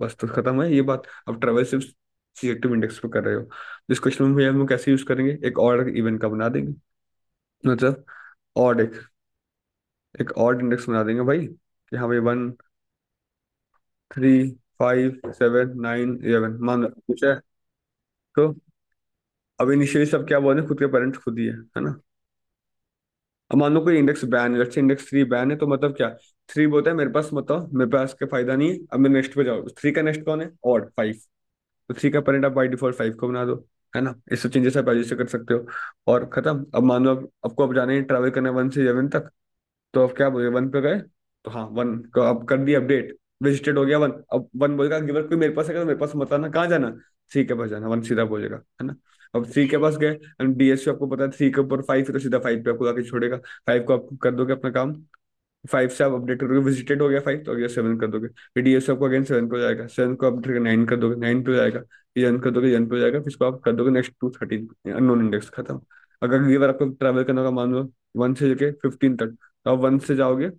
बस तो खत्म है ये बात अब ट्रेवल सिर्फ सिलेक्टिव इंडेक्स पे कर रहे हो जिस क्वेश्चन में भैया हम कैसे यूज करेंगे एक और इवेंट का बना देंगे मतलब और एक एक और इंडेक्स बना देंगे भाई कि हाँ भाई one three five seven nine eleven मान लो कुछ है तो अब इनिशियली सब क्या बोल रहे हैं खुद के पेरेंट्स खुद ही है है ना अब मान लो कोई इंडेक्स बैन है इंडेक्स थ्री बैन है तो मतलब क्या थ्री बोलते हैं मेरे पास मतलब मेरे पास का फायदा नहीं है अब मैं नेक्स्ट पे जाओ थ्री का नेक्स्ट कौन है ऑड फाइव तो थ्री का पेरेंट आप बाई डिफॉल्ट फाइव को बना दो है ना इससे चेंजेस आप एडजस्ट कर सकते हो और खत्म अब मान लो आपको अब जाना है ट्रैवल करना वन से इलेवन तक तो अब क्या बोले वन पे गए तो हाँ वन को तो अब कर दिया अपडेट विजिटेड हो गया वन अब वन बोलेगा अगर कोई मेरे पास है तो मेरे पास मत आना कहाँ जाना सी के पास जाना वन सीधा बोलेगा है ना अब थ्री के पास गए एंड डीएसपी आपको पता है थ्री के ऊपर फाइव है तो सीधा फाइव पे आपको लाके छोड़ेगा फाइव को आप कर दोगे अपना काम फाइव से आप अपडेट करोगे विजिटेड हो गया फाइव तो अगर सेवन कर दोगे फिर डीएसपी आपको अगेन सेवन पे जाएगा सेवन को अपडेट नाइन कर दोगे नाइन पे जाएगा यन कर दोगे यन पे जाएगा फिर इसको आप कर दोगे next two thirteen unknown index खत्म अगर अगली बार आपको ट्रैवल करने का मान लो वन से लेके फिफ्टीन तक तो आप वन से जाओगे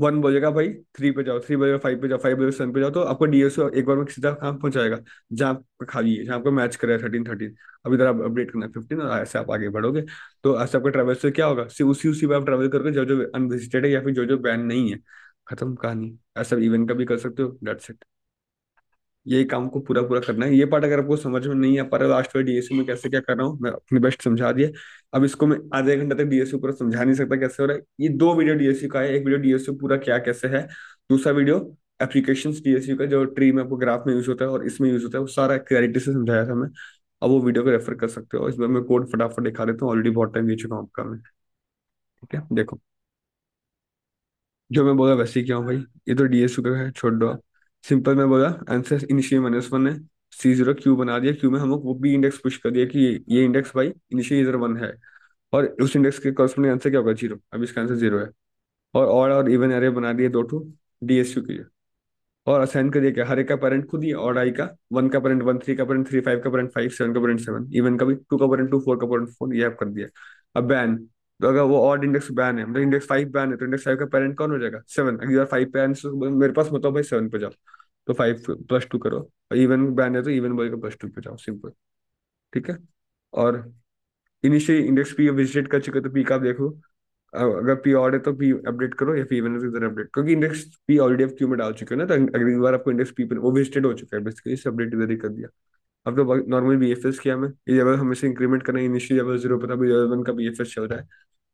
वन बोलेगा भाई थ्री पे जाओ थ्री बजे फाइव पे जाओ फाइव बोलेगा सेवन पे जाओ तो आपको डीएसओ एक बार में सीधा कहाँ पहुंचाएगा जहाँ आप खाली है जहाँ आपको मैच करे थर्टीन थर्टीन अभी इधर आप अपडेट करना फिफ्टीन और ऐसे आप आगे बढ़ोगे तो ऐसे आपका ट्रेवल से क्या होगा सिर्फ उसी उसी पर आप ट्रेवल करोगे जो जो अनविजिटेड है या फिर जो जो बैन नहीं है खत्म कहानी ऐसा इवेंट का भी कर सकते हो डेट सेट ये काम को पूरा पूरा करना है ये पार्ट अगर आपको समझ में नहीं आ पा रहा है लास्ट में डीएसयू में कैसे क्या कर रहा हूँ मैं अपनी बेस्ट समझा दिया अब इसको मैं आधे घंटे तक डीएसयू पूरा समझा नहीं सकता कैसे हो रहा है ये दो वीडियो डीएसयू का है एक वीडियो डीएसयू पूरा क्या कैसे है दूसरा वीडियो एप्लीकेशन डीएसयू का जो ट्री में आपको ग्राफ में यूज होता है और इसमें यूज होता है वो सारा क्लैरिटी से समझाया था मैं अब वो वीडियो को रेफर कर सकते हो इसमें मैं कोड फटाफट दिखा देता हूँ ऑलरेडी बहुत टाइम दे चुका हूँ आपका मैं ठीक है देखो जो मैं बोला वैसे ही क्या हूँ भाई ये तो डीएसयू का है छोड़ दो आप सिंपल मैं बोला आंसर इनिशियल माइनस वन है सी जीरो क्यू बना दिया क्यू में हम लोग वो भी इंडेक्स पुश कर दिया कि ये इंडेक्स भाई इनिशियल इधर वन है और उस इंडेक्स के कॉरस्पॉन्डिंग आंसर क्या होगा जीरो अब इसका आंसर जीरो है और और और इवन एरे बना दिए दो टू डी एस यू के लिए और असाइन कर दिया क्या हर एक का पेरेंट खुद ही और आई का वन का पेरेंट वन थ्री का पेरेंट थ्री फाइव का पेरेंट फाइव सेवन का पेरेंट सेवन इवन का भी टू का पेरेंट टू फोर का पेरेंट फोर ये आप कर दिया अब बैन तो अगर वो ऑड इंडेक्स बैन है मतलब इंडेक्स फाइव बैन है तो इंडेक्स फाइव का पेरेंट कौन हो जाएगा सेवन अगर फाइव पेरेंट्स तो मेरे पास मतलब भाई सेवन पे जाओ तो फाइव प्लस टू करो और इवन बैन है तो इवन बॉय का प्लस टू पे जाओ सिंपल ठीक है और इनिशियली इंडेक्स पी विजिट कर चुके तो पी का आप देखो अगर पी ऑड है तो पी अपडेट करो या पी इवन है तो इधर अपडेट क्योंकि इंडेक्स पी ऑलरेडी क्यू में डाल चुके हैं ना तो अगली बार आपको इंडेक्स पी पर वो विजिटेड हो चुका है बेसिकली इसे अपडेट इधर ही कर दिया अब तो नॉर्मल बी एफ एस किया हमें ये लेवल हमेशा इंक्रीमेंट करना है इनिशियल लेवल जीरो पता अभी लेवल का बी एफ एस चल रहा है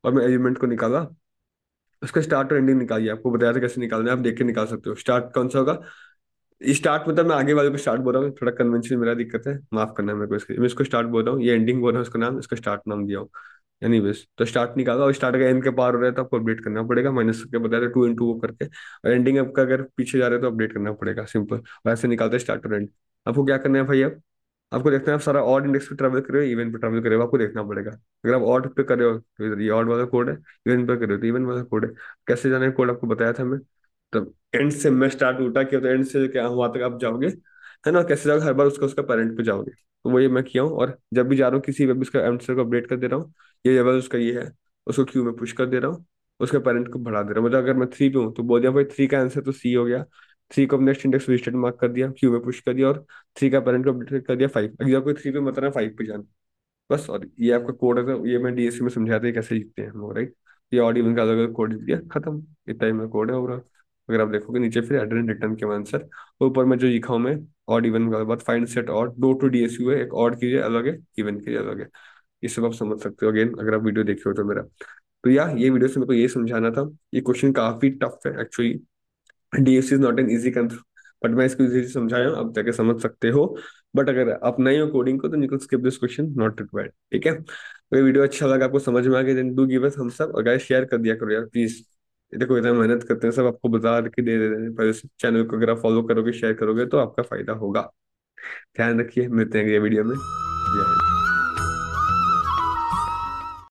और मैं एलिमेंट को निकाला उसका स्टार्ट और एंडिंग निकालिए आपको बताया था कैसे निकालना है आप देख के निकाल सकते हो स्टार्ट कौन सा होगा स्टार्ट मतलब मैं आगे वाले को स्टार्ट बोल रहा हूँ थोड़ा कन्वेंशन मेरा दिक्कत है माफ करना है मेरे को इसके मैं इसको स्टार्ट बोल रहा हूँ ये एंडिंग बोल रहा हूँ उसका नाम इसका स्टार्ट नाम दिया हूँ एनी वेज तो स्टार्ट निकाला और स्टार्ट अगर एन के पार हो रहा है तो आपको अपडेट करना पड़ेगा माइनस करके बताया था टू इंटू वो करके और एंडिंग आपका अगर पीछे जा रहा है तो अपडेट करना पड़ेगा सिंपल वैसे निकालते स्टार्ट और एंड आपको क्या करना है भाई अब आपको देखना हैं आप सारा ऑड इंडेक्स पे ट्रेवल करे हो इवन पे ट्रेवल करे हो आपको देखना पड़ेगा अगर आप ऑड पे करे हो तो ये ऑड वाला कोड है इवन पे करे हो तो इवन वाला कोड है कैसे जाने कोड आपको बताया था मैं तो एंड से मैं स्टार्ट उठा किया तो एंड से क्या हुआ तक तो आप जाओगे है ना कैसे जाओगे हर बार उसका उसका पेरेंट पे जाओगे तो वही मैं किया हूँ और जब भी जा रहा हूँ किसी वेब उसका एंसर को अपडेट कर दे रहा हूँ ये लेवल उसका ये है उसको क्यू में पुश कर दे रहा हूँ उसके पेरेंट को बढ़ा दे रहा हूँ मतलब अगर मैं थ्री पे हूँ तो बोल दिया भाई थ्री का आंसर तो सी हो गया थ्री को नेक्स्ट इंडेक्स रजिस्टर्ड मार्क कर दिया क्यू में पुश कर दिया और थ्री का पेरेंट को अपडेट कर दिया फाइव अगर आपको थ्री पे मतलब फाइव पे जाना बस और ये हम्म। आपका कोड है तो ये मैं डीएससी में समझाते हैं कैसे लिखते हैं हम लोग राइट ये ऑडियो इवन का अलग कोड दिया खत्म इतना ही में कोड है और अगर आप देखोगे नीचे फिर एड एंड रिटर्न के आंसर ऊपर में जो लिखा हूँ मैं ऑड इवन का बाद फाइन सेट और दो टू डी एस यू है एक ऑड के लिए अलग है इवन के लिए अलग है ये सब आप समझ सकते हो अगेन अगर आप वीडियो देखे हो तो मेरा तो यार ये वीडियो से मेरे को ये समझाना था ये क्वेश्चन काफी टफ है actually DFC is not an easy concept but मैं इसको इजीली समझाया हूँ आप जाके समझ सकते हो बट अगर आप नए हो कोडिंग को तो निकल skip this question not required ठीक है अगर वीडियो अच्छा लगा आपको समझ में आ गया देन डू गिव अस हम सब अगर शेयर कर दिया करो यार प्लीज देखो इतना मेहनत करते हैं सब आपको बता के दे रहे हैं चैनल को अगर आप फॉलो करोगे शेयर करोगे तो आपका फायदा होगा ध्यान रखिए मिलते हैं अगले वीडियो में जय हिंद